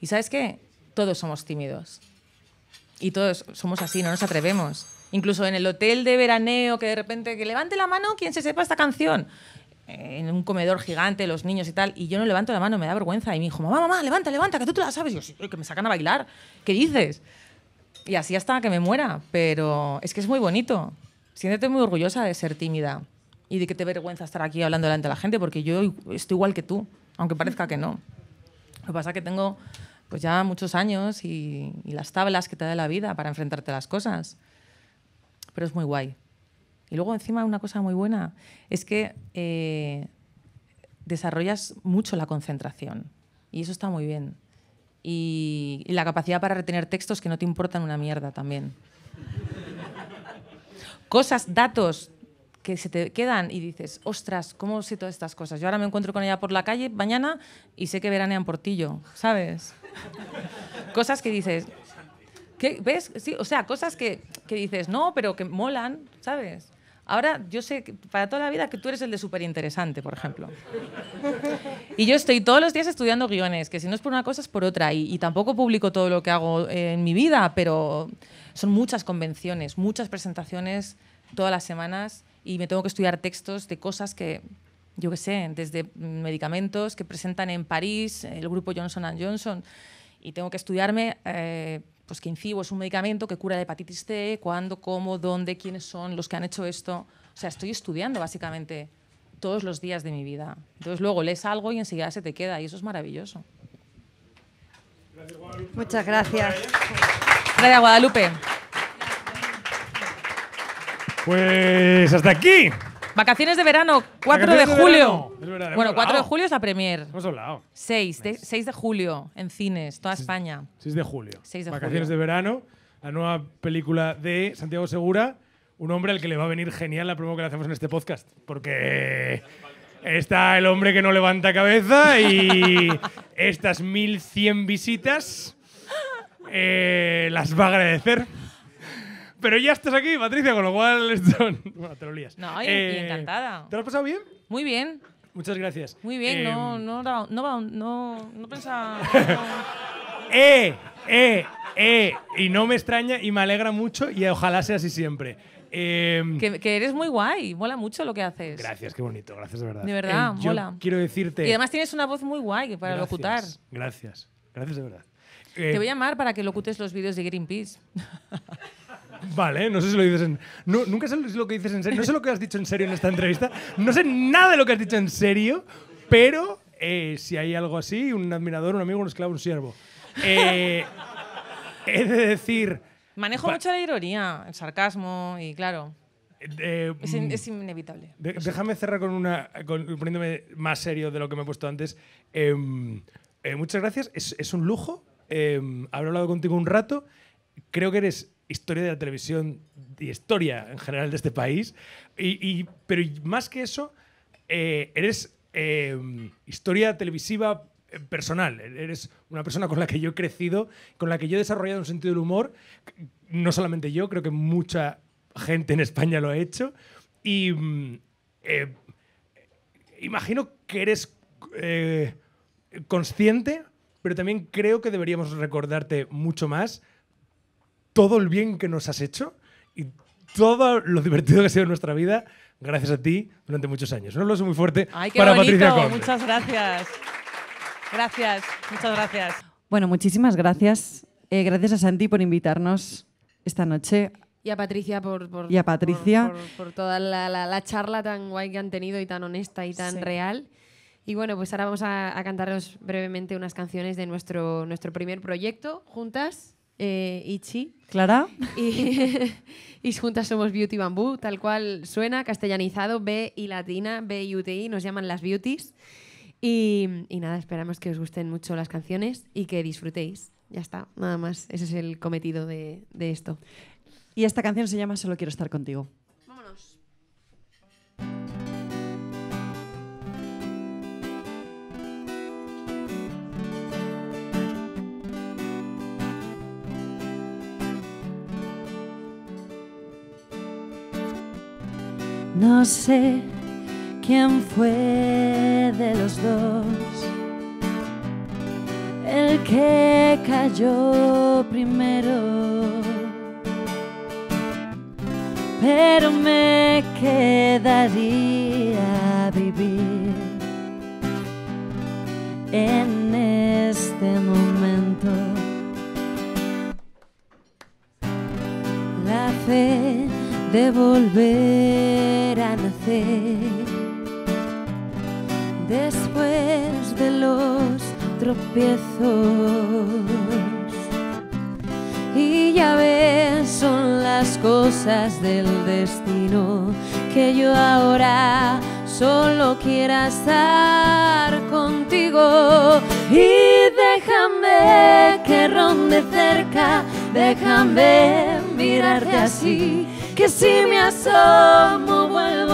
Speaker 2: ¿Y sabes qué? Todos somos tímidos. Y todos somos así, no nos atrevemos. Incluso en el hotel de veraneo, que de repente, que levante la mano quien se sepa esta canción. En un comedor gigante, los niños y tal. Y yo no levanto la mano, me da vergüenza. Y mi hijo, mamá, mamá, levanta, levanta, que tú te la sabes. Y yo, sí, que me sacan a bailar. ¿Qué dices? Y así hasta que me muera. Pero es que es muy bonito. Siéntete muy orgullosa de ser tímida y de que te vergüenza estar aquí hablando delante de la gente, porque yo estoy igual que tú, aunque parezca que no. Lo que pasa es que tengo pues ya muchos años y, y las tablas que te da la vida para enfrentarte a las cosas pero es muy guay. Y luego encima una cosa muy buena es que eh, desarrollas mucho la concentración y eso está muy bien. Y, la capacidad para retener textos que no te importan una mierda también. Cosas, datos, que se te quedan y dices, ostras, ¿cómo sé todas estas cosas? Yo ahora me encuentro con ella por la calle mañana y sé que veranean Portillo, ¿sabes? cosas que dices, ¿Ves? Sí, o sea, cosas que, que dices, no, pero que molan, ¿sabes? Ahora yo sé para toda la vida que tú eres el de súper interesante, por ejemplo. Y yo estoy todos los días estudiando guiones, que si no es por una cosa es por otra. Y, y tampoco publico todo lo que hago en mi vida, pero son muchas convenciones, muchas presentaciones todas las semanas y me tengo que estudiar textos de cosas que, yo qué sé, desde medicamentos que presentan en París el grupo Johnson ⁇ Johnson y tengo que estudiarme... Eh, pues que Incibo es un medicamento que cura la hepatitis C, cuándo, cómo, dónde, quiénes son los que han hecho esto. O sea, estoy estudiando básicamente todos los días de mi vida. Entonces luego lees algo y enseguida se te queda y eso es maravilloso. Muchas gracias. Gracias, Guadalupe.
Speaker 1: Pues hasta aquí.
Speaker 2: Vacaciones de verano, 4 de julio. bueno, 4 de julio es la premier. Hemos hablado. 6 de, 6 de julio en cines, toda España. 6 de julio. Vacaciones de
Speaker 1: verano, la nueva película de Santiago Segura, un hombre al que le va a venir genial la promo que le hacemos en este podcast, porque está el hombre que no levanta cabeza y estas 1100 visitas eh, las va a agradecer. Pero ya estás aquí, Patricia, con lo cual. Bueno, te lo lías. No, encantada. ¿Te lo has pasado
Speaker 2: bien? Muy bien,
Speaker 1: Muchas gracias. muy bien. no,
Speaker 2: no, no, no, no pensaba.
Speaker 1: ¡Eh! ¡Eh! ¡Eh! Y no me extraña y me alegra mucho y ojalá sea así siempre. que,
Speaker 2: eres muy guay, mola mucho lo que haces. Gracias,
Speaker 1: qué bonito, gracias de verdad. De verdad, mola. Quiero decirte. Y además
Speaker 2: tienes una voz muy guay para locutar.
Speaker 1: Gracias, gracias de verdad. Te voy
Speaker 2: a llamar para que locutes los vídeos de Greenpeace.
Speaker 1: Vale, no sé si lo dices en... nunca sé lo que dices en serio. No sé lo que has dicho en serio en esta entrevista. No sé nada de lo que has dicho en serio, pero eh, si hay algo así, un admirador, un amigo, un esclavo, un siervo. Eh, he de decir...
Speaker 2: Manejo mucho la ironía, el sarcasmo y claro.
Speaker 1: Eh, es,
Speaker 2: inevitable.
Speaker 1: déjame cerrar con una, poniéndome más serio de lo que me he puesto antes. Em, muchas gracias, es, es un lujo. Em, habré hablado contigo un rato. Creo que eres historia de la televisión y historia en general de este país. Y, pero más que eso, eh, eres em, historia televisiva eh, personal. Eres una persona con la que yo he crecido, con la que yo he desarrollado un sentido del humor. No solamente yo, creo que mucha gente en España lo ha hecho. Y mm, eh, imagino que eres consciente, pero también creo que deberíamos recordarte mucho más todo el bien que nos has hecho y todo lo divertido que ha sido nuestra vida gracias a ti durante muchos años. no lo aplauso muy
Speaker 5: fuerte para Patricia Muchas
Speaker 2: gracias. Gracias, muchas gracias.
Speaker 5: Bueno, muchísimas gracias. Eh, gracias a Santi por invitarnos esta noche.
Speaker 6: Y a Patricia por, por, y a
Speaker 4: Patricia.
Speaker 6: por, toda la, charla tan guay que han tenido y tan honesta y tan real. Y bueno, pues ahora vamos a, a, cantaros brevemente unas canciones de nuestro, nuestro primer proyecto juntas. Eh, Ichi. Clara. Y, juntas somos Beauty Bamboo, tal cual suena, castellanizado, B y latina, B y UTI, nos llaman las beauties. Y, nada, esperamos que os gusten mucho las canciones y que disfrutéis. Ya está, nada más. Ese es el cometido de esto. Y esta canción
Speaker 5: se llama Solo quiero estar contigo.
Speaker 3: No sé quién fue de los dos el que cayó primero. Pero me quedaría vivir en este momento. La fe de volver Después de los tropiezos. Y ya ves, son las cosas del destino que yo ahora solo quiera estar contigo. Y déjame que ronde cerca, déjame mirarte así, que si me asomo vuelvo.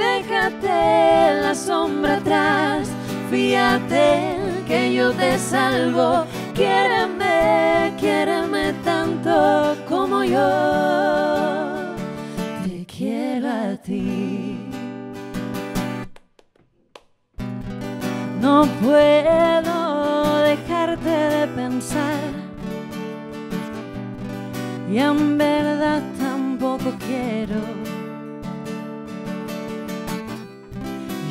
Speaker 3: déjate la sombra atrás, fíjate que yo te salvo, quiéreme, quiéreme tanto como yo te quiero a ti. No puedo dejarte de pensar y en verdad tampoco quiero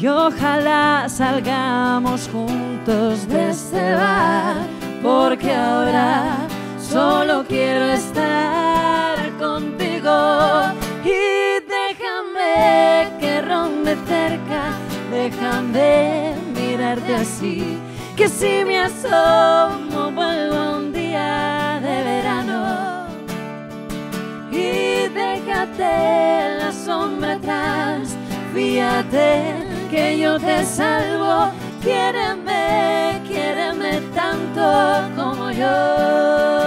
Speaker 3: y ojalá salgamos juntos de este bar, porque ahora solo quiero estar contigo y déjame que ronde cerca, déjame mirarte así, que si me asomo vuelvo un día de verano y déjate la sombra atrás, fíjate que yo te salvo. Quiéreme, quiéreme tanto como yo.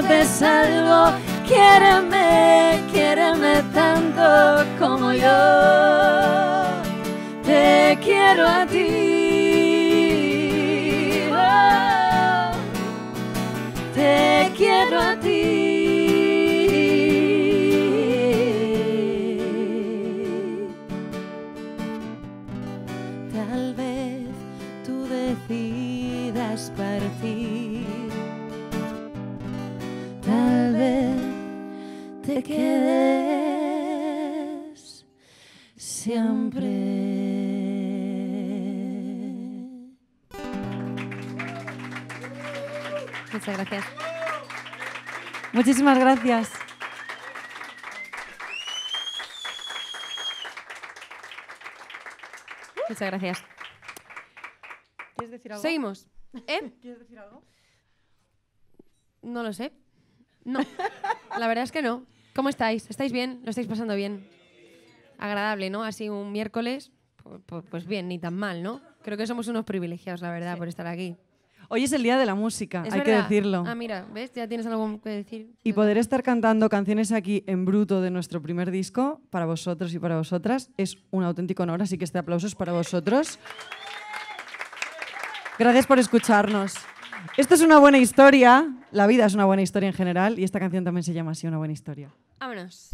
Speaker 3: te salvo, Quiéreme, quiéreme tanto como yo. quedes siempre. Muchas gracias. Muchísimas gracias.
Speaker 6: Muchas gracias.
Speaker 5: ¿Quieres decir algo? Seguimos. ¿Eh? ¿Quieres decir algo?
Speaker 6: No lo sé. No, la verdad es que no. ¿Cómo estáis? ¿Estáis bien? ¿Lo estáis pasando bien? Agradable, ¿no? Así un miércoles, pues bien, ni tan mal, ¿no? Creo que somos unos privilegiados, la verdad, por estar aquí. Hoy es
Speaker 5: el día de la música, hay que decirlo. Ah,
Speaker 6: mira, ¿ves? Ya tienes algo que decir.
Speaker 5: Y poder estar cantando canciones aquí en bruto de nuestro primer disco, para vosotros y para vosotras, es un auténtico honor, así que este aplauso es para vosotros. Gracias por escucharnos. Esta es una buena historia. La vida es una buena historia en general y esta canción también se llama así, una buena historia. Vámonos.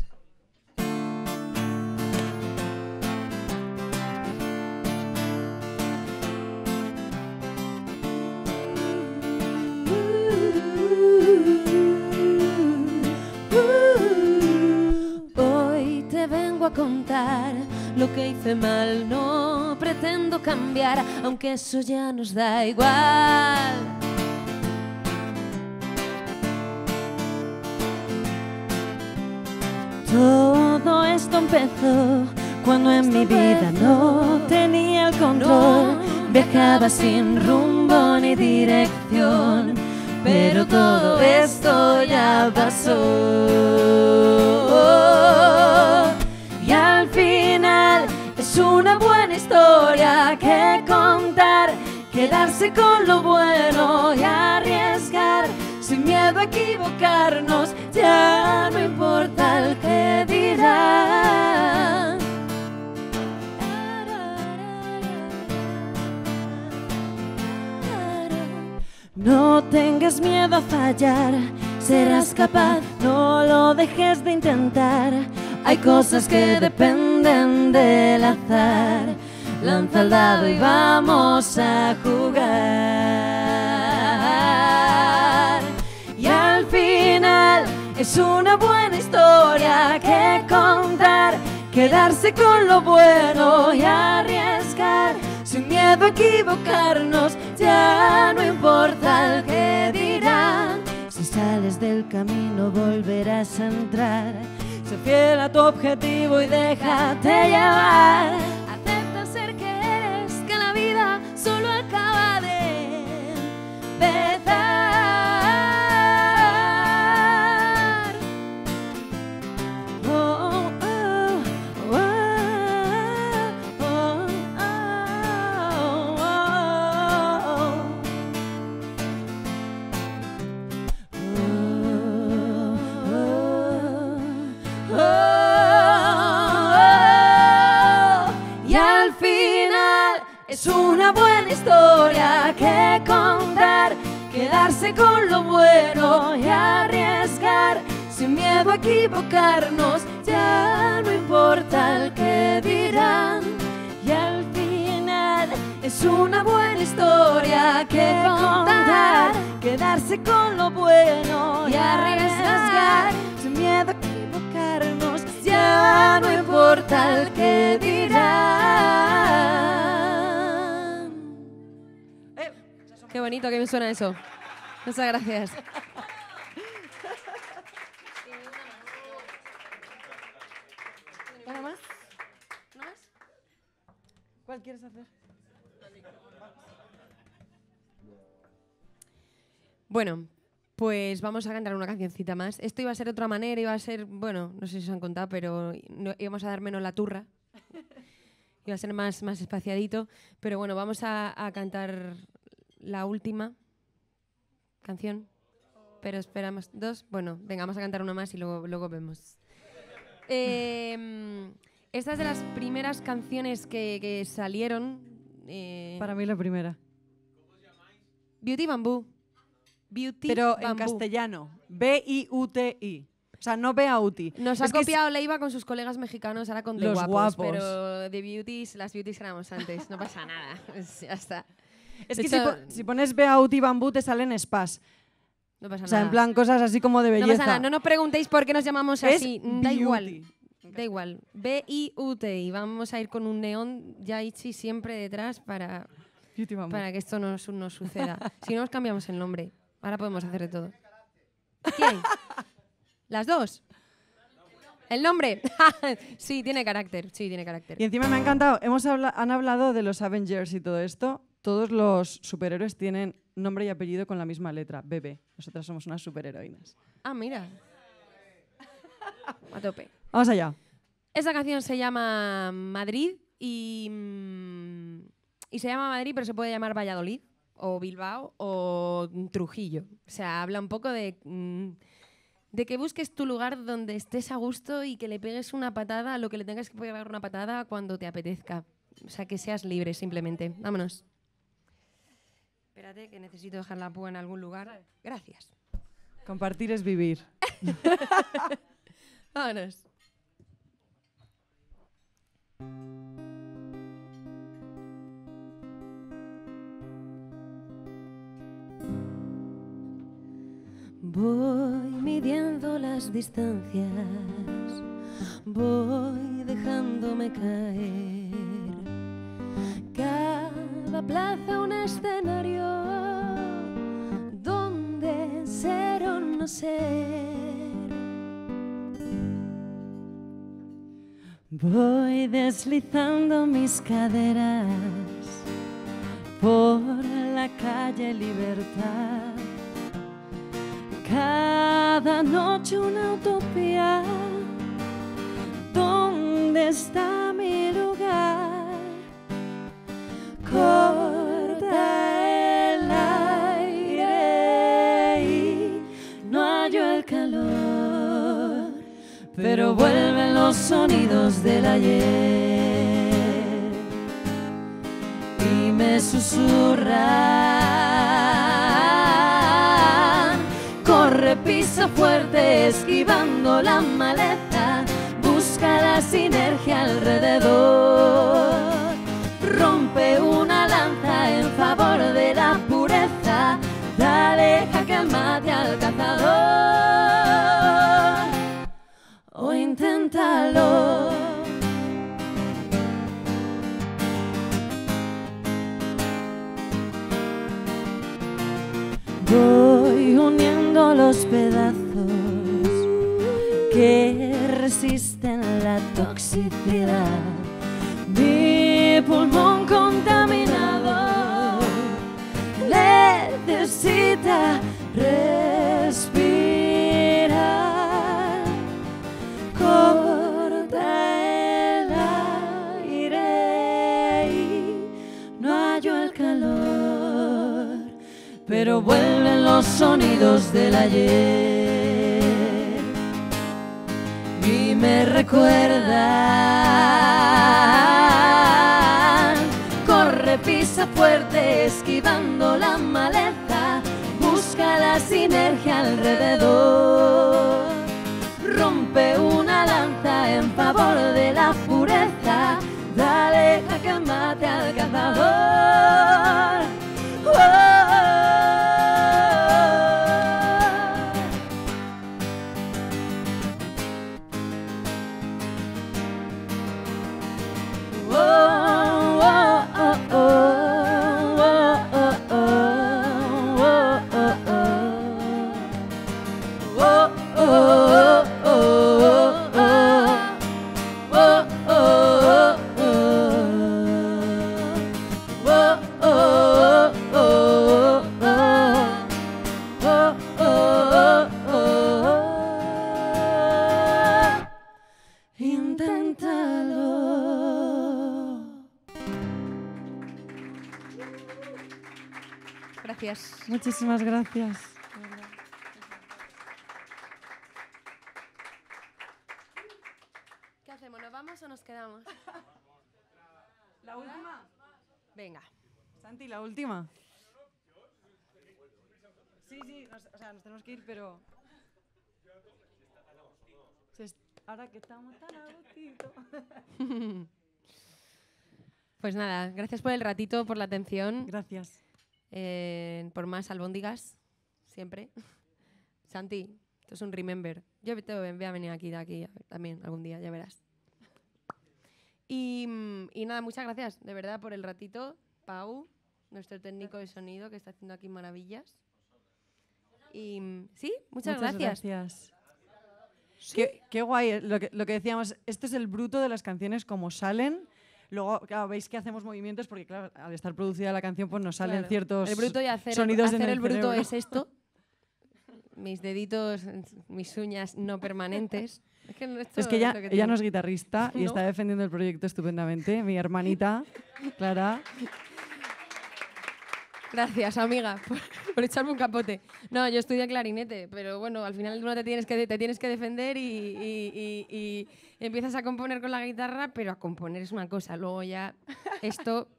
Speaker 3: Hoy te vengo a contar lo que hice mal, no pretendo cambiar, aunque eso ya nos da igual. Todo esto empezó cuando en mi vida no tenía el control. Viajaba sin rumbo ni dirección, pero todo esto ya pasó. Y al final es una buena historia que contar, quedarse con lo bueno y arriesgar miedo a equivocarnos, ya no importa el que dirá No tengas miedo a fallar, serás capaz, no lo dejes de intentar. Hay cosas que dependen del azar. Lanza el dado y vamos a jugar. Es una buena historia que contar, quedarse con lo bueno y arriesgar. Sin miedo a equivocarnos, ya no importa el que dirán. Si sales del camino volverás a entrar. Sé fiel a tu objetivo y déjate llevar. Acepta ser que eres, que la vida solo acaba de empezar. buena historia que contar, quedarse con lo bueno y arriesgar, sin miedo a equivocarnos, ya no importa el que dirán. Y al final es una buena historia que contar, quedarse con lo bueno y arriesgar, sin miedo a equivocarnos, ya no importa el que dirán.
Speaker 6: Qué bonito, que me suena eso. Muchas gracias.
Speaker 5: ¿Una más? ¿No más? ¿Cuál quieres hacer?
Speaker 6: Bueno, pues vamos a cantar una cancioncita más. Esto iba a ser otra manera, iba a ser, bueno, no sé si os han contado, pero íbamos a dar menos la turra. iba a ser más, más espaciadito. Pero bueno, vamos a cantar la última canción. Pero esperamos dos. Bueno, venga, vamos a cantar una más y luego, luego vemos. Em, estas de las primeras canciones que,
Speaker 5: salieron. Eh, Para mí la primera. Beauty Bamboo. Beauty Pero en castellano. B-I-U-T-I. O sea, no Beauty. Nos ha copiado
Speaker 6: Leiva con sus colegas mexicanos, ahora con Guapos, Pero de Beauties, las Beauties éramos antes. No pasa nada. ya está. Es que si, pones
Speaker 5: si, pones Beauty Bambú te salen spas. No pasa nada. O sea, en plan cosas así como de belleza. No pasa nada, no nos preguntéis por qué nos llamamos así. Mm, da igual.
Speaker 6: Da igual. b i u t y Vamos a ir con un neón Yaichi siempre detrás para, para que esto no suceda. si no, nos cambiamos el nombre. Ahora podemos hacer de todo. ¿Quién? ¿Las dos? El nombre. sí, tiene carácter. Sí, tiene carácter. Y encima me ha
Speaker 5: encantado. Hemos han hablado de los Avengers y todo esto todos los superhéroes tienen nombre y apellido con la misma letra, bebé. Nosotras somos unas superheroínas.
Speaker 6: Ah, mira. A tope. Vamos allá. Esa canción se llama Madrid y, mm, y se llama Madrid, pero se puede llamar Valladolid o Bilbao o Trujillo. O sea, habla un poco de, mm, de que busques tu lugar donde estés a gusto y que le pegues una patada a lo que le tengas que pegar una patada cuando te apetezca. O sea, que seas libre simplemente. Vámonos. Espérate, que necesito dejar la púa en algún lugar. Gracias.
Speaker 5: Compartir es vivir. Vámonos.
Speaker 3: Voy midiendo las distancias, voy dejándome caer la plaza un escenario donde ser o no ser. Voy deslizando mis caderas por la calle Libertad. Cada noche una utopía. donde está mi luz? sonidos del ayer y me susurra, Corre, pisa fuerte, esquivando la maleza, busca la sinergia alrededor. toxicidad. Mi pulmón contaminado le necesita respirar. Corta el aire y no hallo el calor, pero vuelven los sonidos del ayer. Cuerda, Corre, pisa fuerte, esquivando la maleta. Busca la sinergia alrededor. Rompe una lanza en favor de la pureza. Dale que mate al cazador.
Speaker 5: Muchísimas gracias.
Speaker 6: ¿Qué hacemos? ¿Nos vamos o nos quedamos? ¿La última?
Speaker 5: Venga. Santi, la última. Sí, sí, nos, o sea, nos tenemos que ir, pero... Ahora que estamos tan agotitos...
Speaker 6: Pues nada, gracias por el ratito, por la atención. Gracias por más albóndigas, siempre. Santi, esto es un remember. Yo te voy a venir aquí de aquí también algún día, ya verás. Y, nada, muchas gracias de verdad por el ratito, Pau, nuestro técnico de sonido que está haciendo aquí maravillas. Y
Speaker 5: sí, muchas, gracias. Qué, guay, lo que, lo que decíamos, este es el bruto de las canciones como salen Luego, veis que hacemos movimientos porque, claro, al estar producida la canción, pues nos salen ciertos el bruto y hacer sonidos el, el, bruto es
Speaker 6: esto. Mis deditos, mis uñas no permanentes. Es que, ella, no es guitarrista y está
Speaker 5: defendiendo el proyecto estupendamente. Mi hermanita, Clara.
Speaker 6: Gracias, amiga, por, echarme un capote. No, yo estudié clarinete, pero bueno, al final uno te tienes que, te tienes que defender y, empiezas a componer con la guitarra, pero a componer es una cosa, luego ya esto...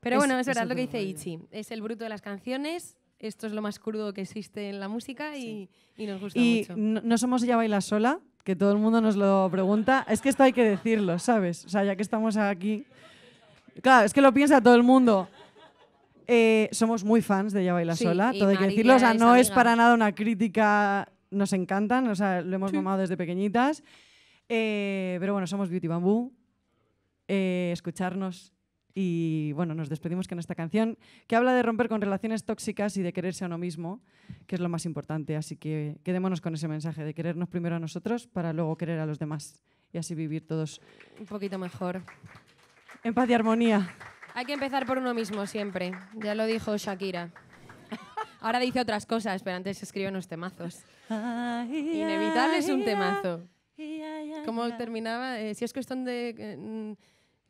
Speaker 6: Pero bueno, es, verdad lo que dice Ichi, es el bruto de las canciones, esto es lo más crudo que existe en la música y, nos gusta mucho. Y
Speaker 5: no, somos ya baila sola, que todo el mundo nos lo pregunta, es que esto hay que decirlo, ¿sabes? O sea, ya que estamos aquí... Claro, es que lo piensa todo el mundo. Eh, somos muy fans de Ya Baila Sola, todo hay que decirlo. O sea, no es para nada una crítica, nos encantan, o sea, lo hemos mamado desde pequeñitas. Eh, pero bueno, somos Beauty Bamboo. Eh, escucharnos y bueno, nos despedimos con esta canción que habla de romper con relaciones tóxicas y de quererse a uno mismo, que es lo más importante. Así que quedémonos con ese mensaje de querernos primero a nosotros para luego querer a los demás y así vivir todos un poquito mejor. En paz y armonía.
Speaker 6: Hay que empezar por uno mismo siempre. Ya lo dijo Shakira. Ahora dice otras cosas, pero antes escribe unos temazos.
Speaker 5: Inevitable es un temazo.
Speaker 6: ¿Cómo terminaba? Eh, si es cuestión de... Eh, mm,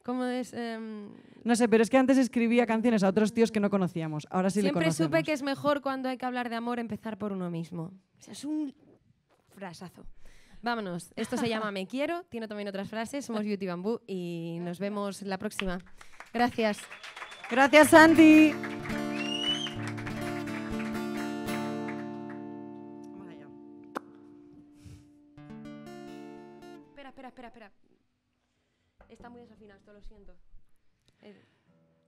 Speaker 6: ¿Cómo es? Em?
Speaker 5: no sé, pero es que antes escribía canciones a otros tíos que no conocíamos. Ahora sí Siempre le supe
Speaker 6: que es mejor cuando hay que hablar de amor empezar por uno mismo. es un frasazo. Vámonos. Esto se llama Me Quiero. Tiene también otras frases. Somos Beauty Bamboo y nos vemos la próxima.
Speaker 5: Gracias. Gracias, Santi.
Speaker 6: Espera, espera, espera, espera. Está muy desafinado, esto lo siento. Eh.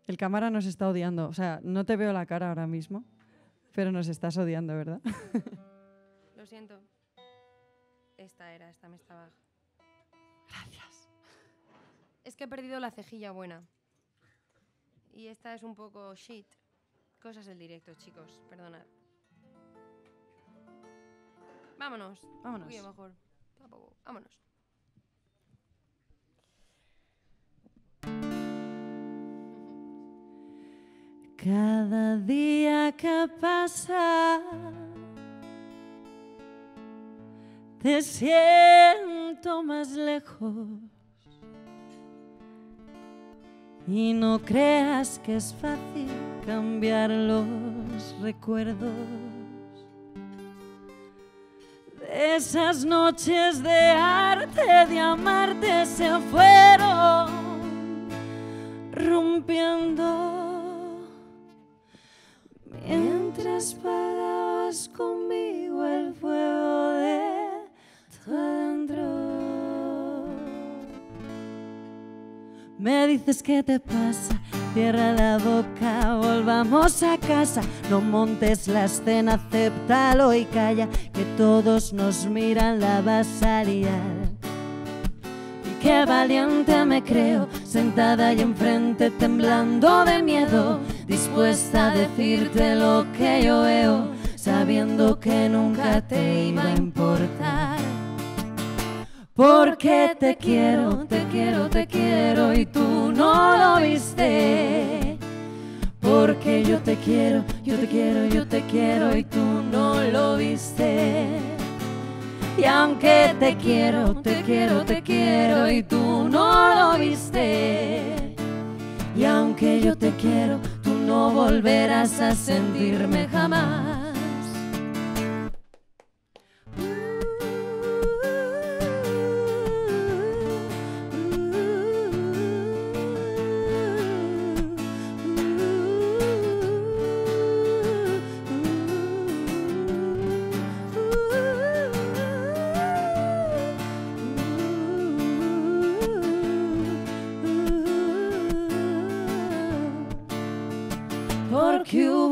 Speaker 5: El cámara nos está odiando. O sea, no te veo la cara ahora mismo, pero nos estás odiando, ¿verdad?
Speaker 6: Lo siento. Esta era, esta me estaba. Gracias. Es que he perdido la cejilla buena. Y esta es un poco shit. Cosas del directo, chicos, perdonad. Vámonos. Vámonos. mejor. Vámonos.
Speaker 3: Cada día que pasa te siento más lejos y no creas que es fácil cambiar los recuerdos de esas noches de arte, de amarte, se fueron rompiendo mientras pagabas conmigo el fuego Me dices qué te pasa, cierra la boca, volvamos a casa. No montes la escena, acéptalo y calla, que todos nos miran, la vas Y qué valiente me creo, sentada ahí enfrente, temblando de miedo, dispuesta a decirte lo que yo veo, sabiendo que nunca te iba a importar. Porque te quiero, te quiero, te quiero y tú no lo viste. Porque yo te quiero, yo te quiero, yo te quiero y tú no lo viste. Y aunque te quiero, te quiero, te quiero y tú no lo viste. Y aunque yo te quiero, tú no volverás a sentirme jamás.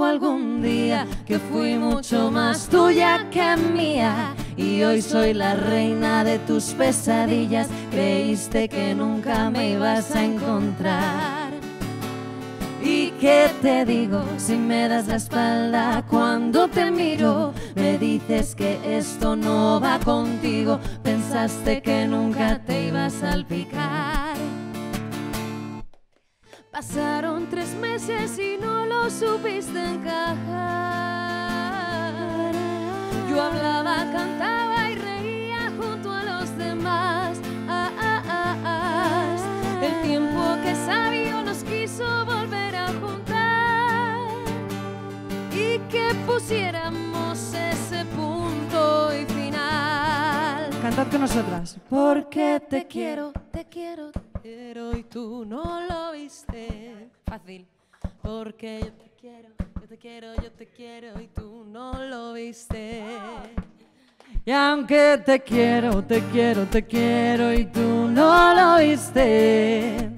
Speaker 3: algún día que fui mucho más tuya que mía y hoy soy la reina de tus pesadillas. Creíste que nunca me ibas a encontrar. ¿Y qué te digo si me das la espalda cuando te miro? Me dices que esto no va contigo, pensaste que nunca te ibas a salpicar. Pasaron tres meses y no lo supiste encajar. Yo hablaba, cantaba y reía junto a los demás. Ah, ah, ah, ah, El tiempo que sabio nos quiso volver a juntar y que pusiéramos ese punto y final.
Speaker 5: Cantad con nosotras. Porque te quiero,
Speaker 3: te quiero, te quiero y tú no lo
Speaker 6: viste. Fácil. Porque yo te quiero, yo te quiero, yo te quiero y
Speaker 3: tú no lo viste.
Speaker 5: Y aunque te quiero, te
Speaker 3: quiero, te quiero y tú no lo viste.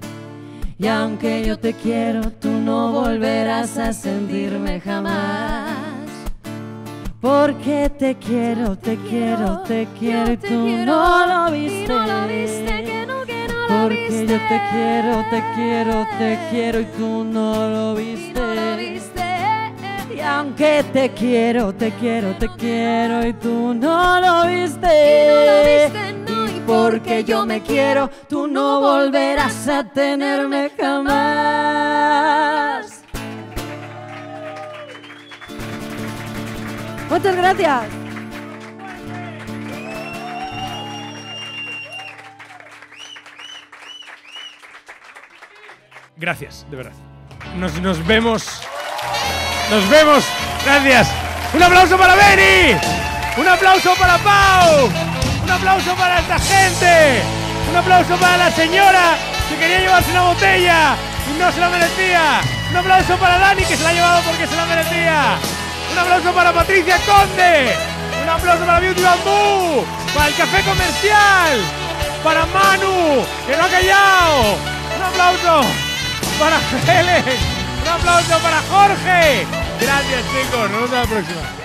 Speaker 3: Y aunque yo te quiero, tú no volverás a sentirme jamás. Porque te quiero, te quiero, te quiero, te quiero y tú no lo viste. Porque yo te quiero, te quiero, te quiero y tú no lo viste. Y aunque te quiero, te quiero, te quiero y tú no lo viste. Y porque yo me quiero, tú no volverás a tenerme jamás. Muchas gracias.
Speaker 1: Gracias, de verdad. Nos, vemos. Nos vemos. Gracias. Un aplauso para Benny. Un aplauso para Pau. Un aplauso para esta gente. Un aplauso para la señora que quería llevarse una botella y no se la merecía. Un aplauso para Dani que se la ha llevado porque se la merecía. Un aplauso para Patricia Conde. Un aplauso para Beauty Bamboo. Para el café comercial. Para Manu que no ha callado. Un aplauso
Speaker 3: para Un aplauso para Jorge. Gracias chicos. Nos vemos la próxima.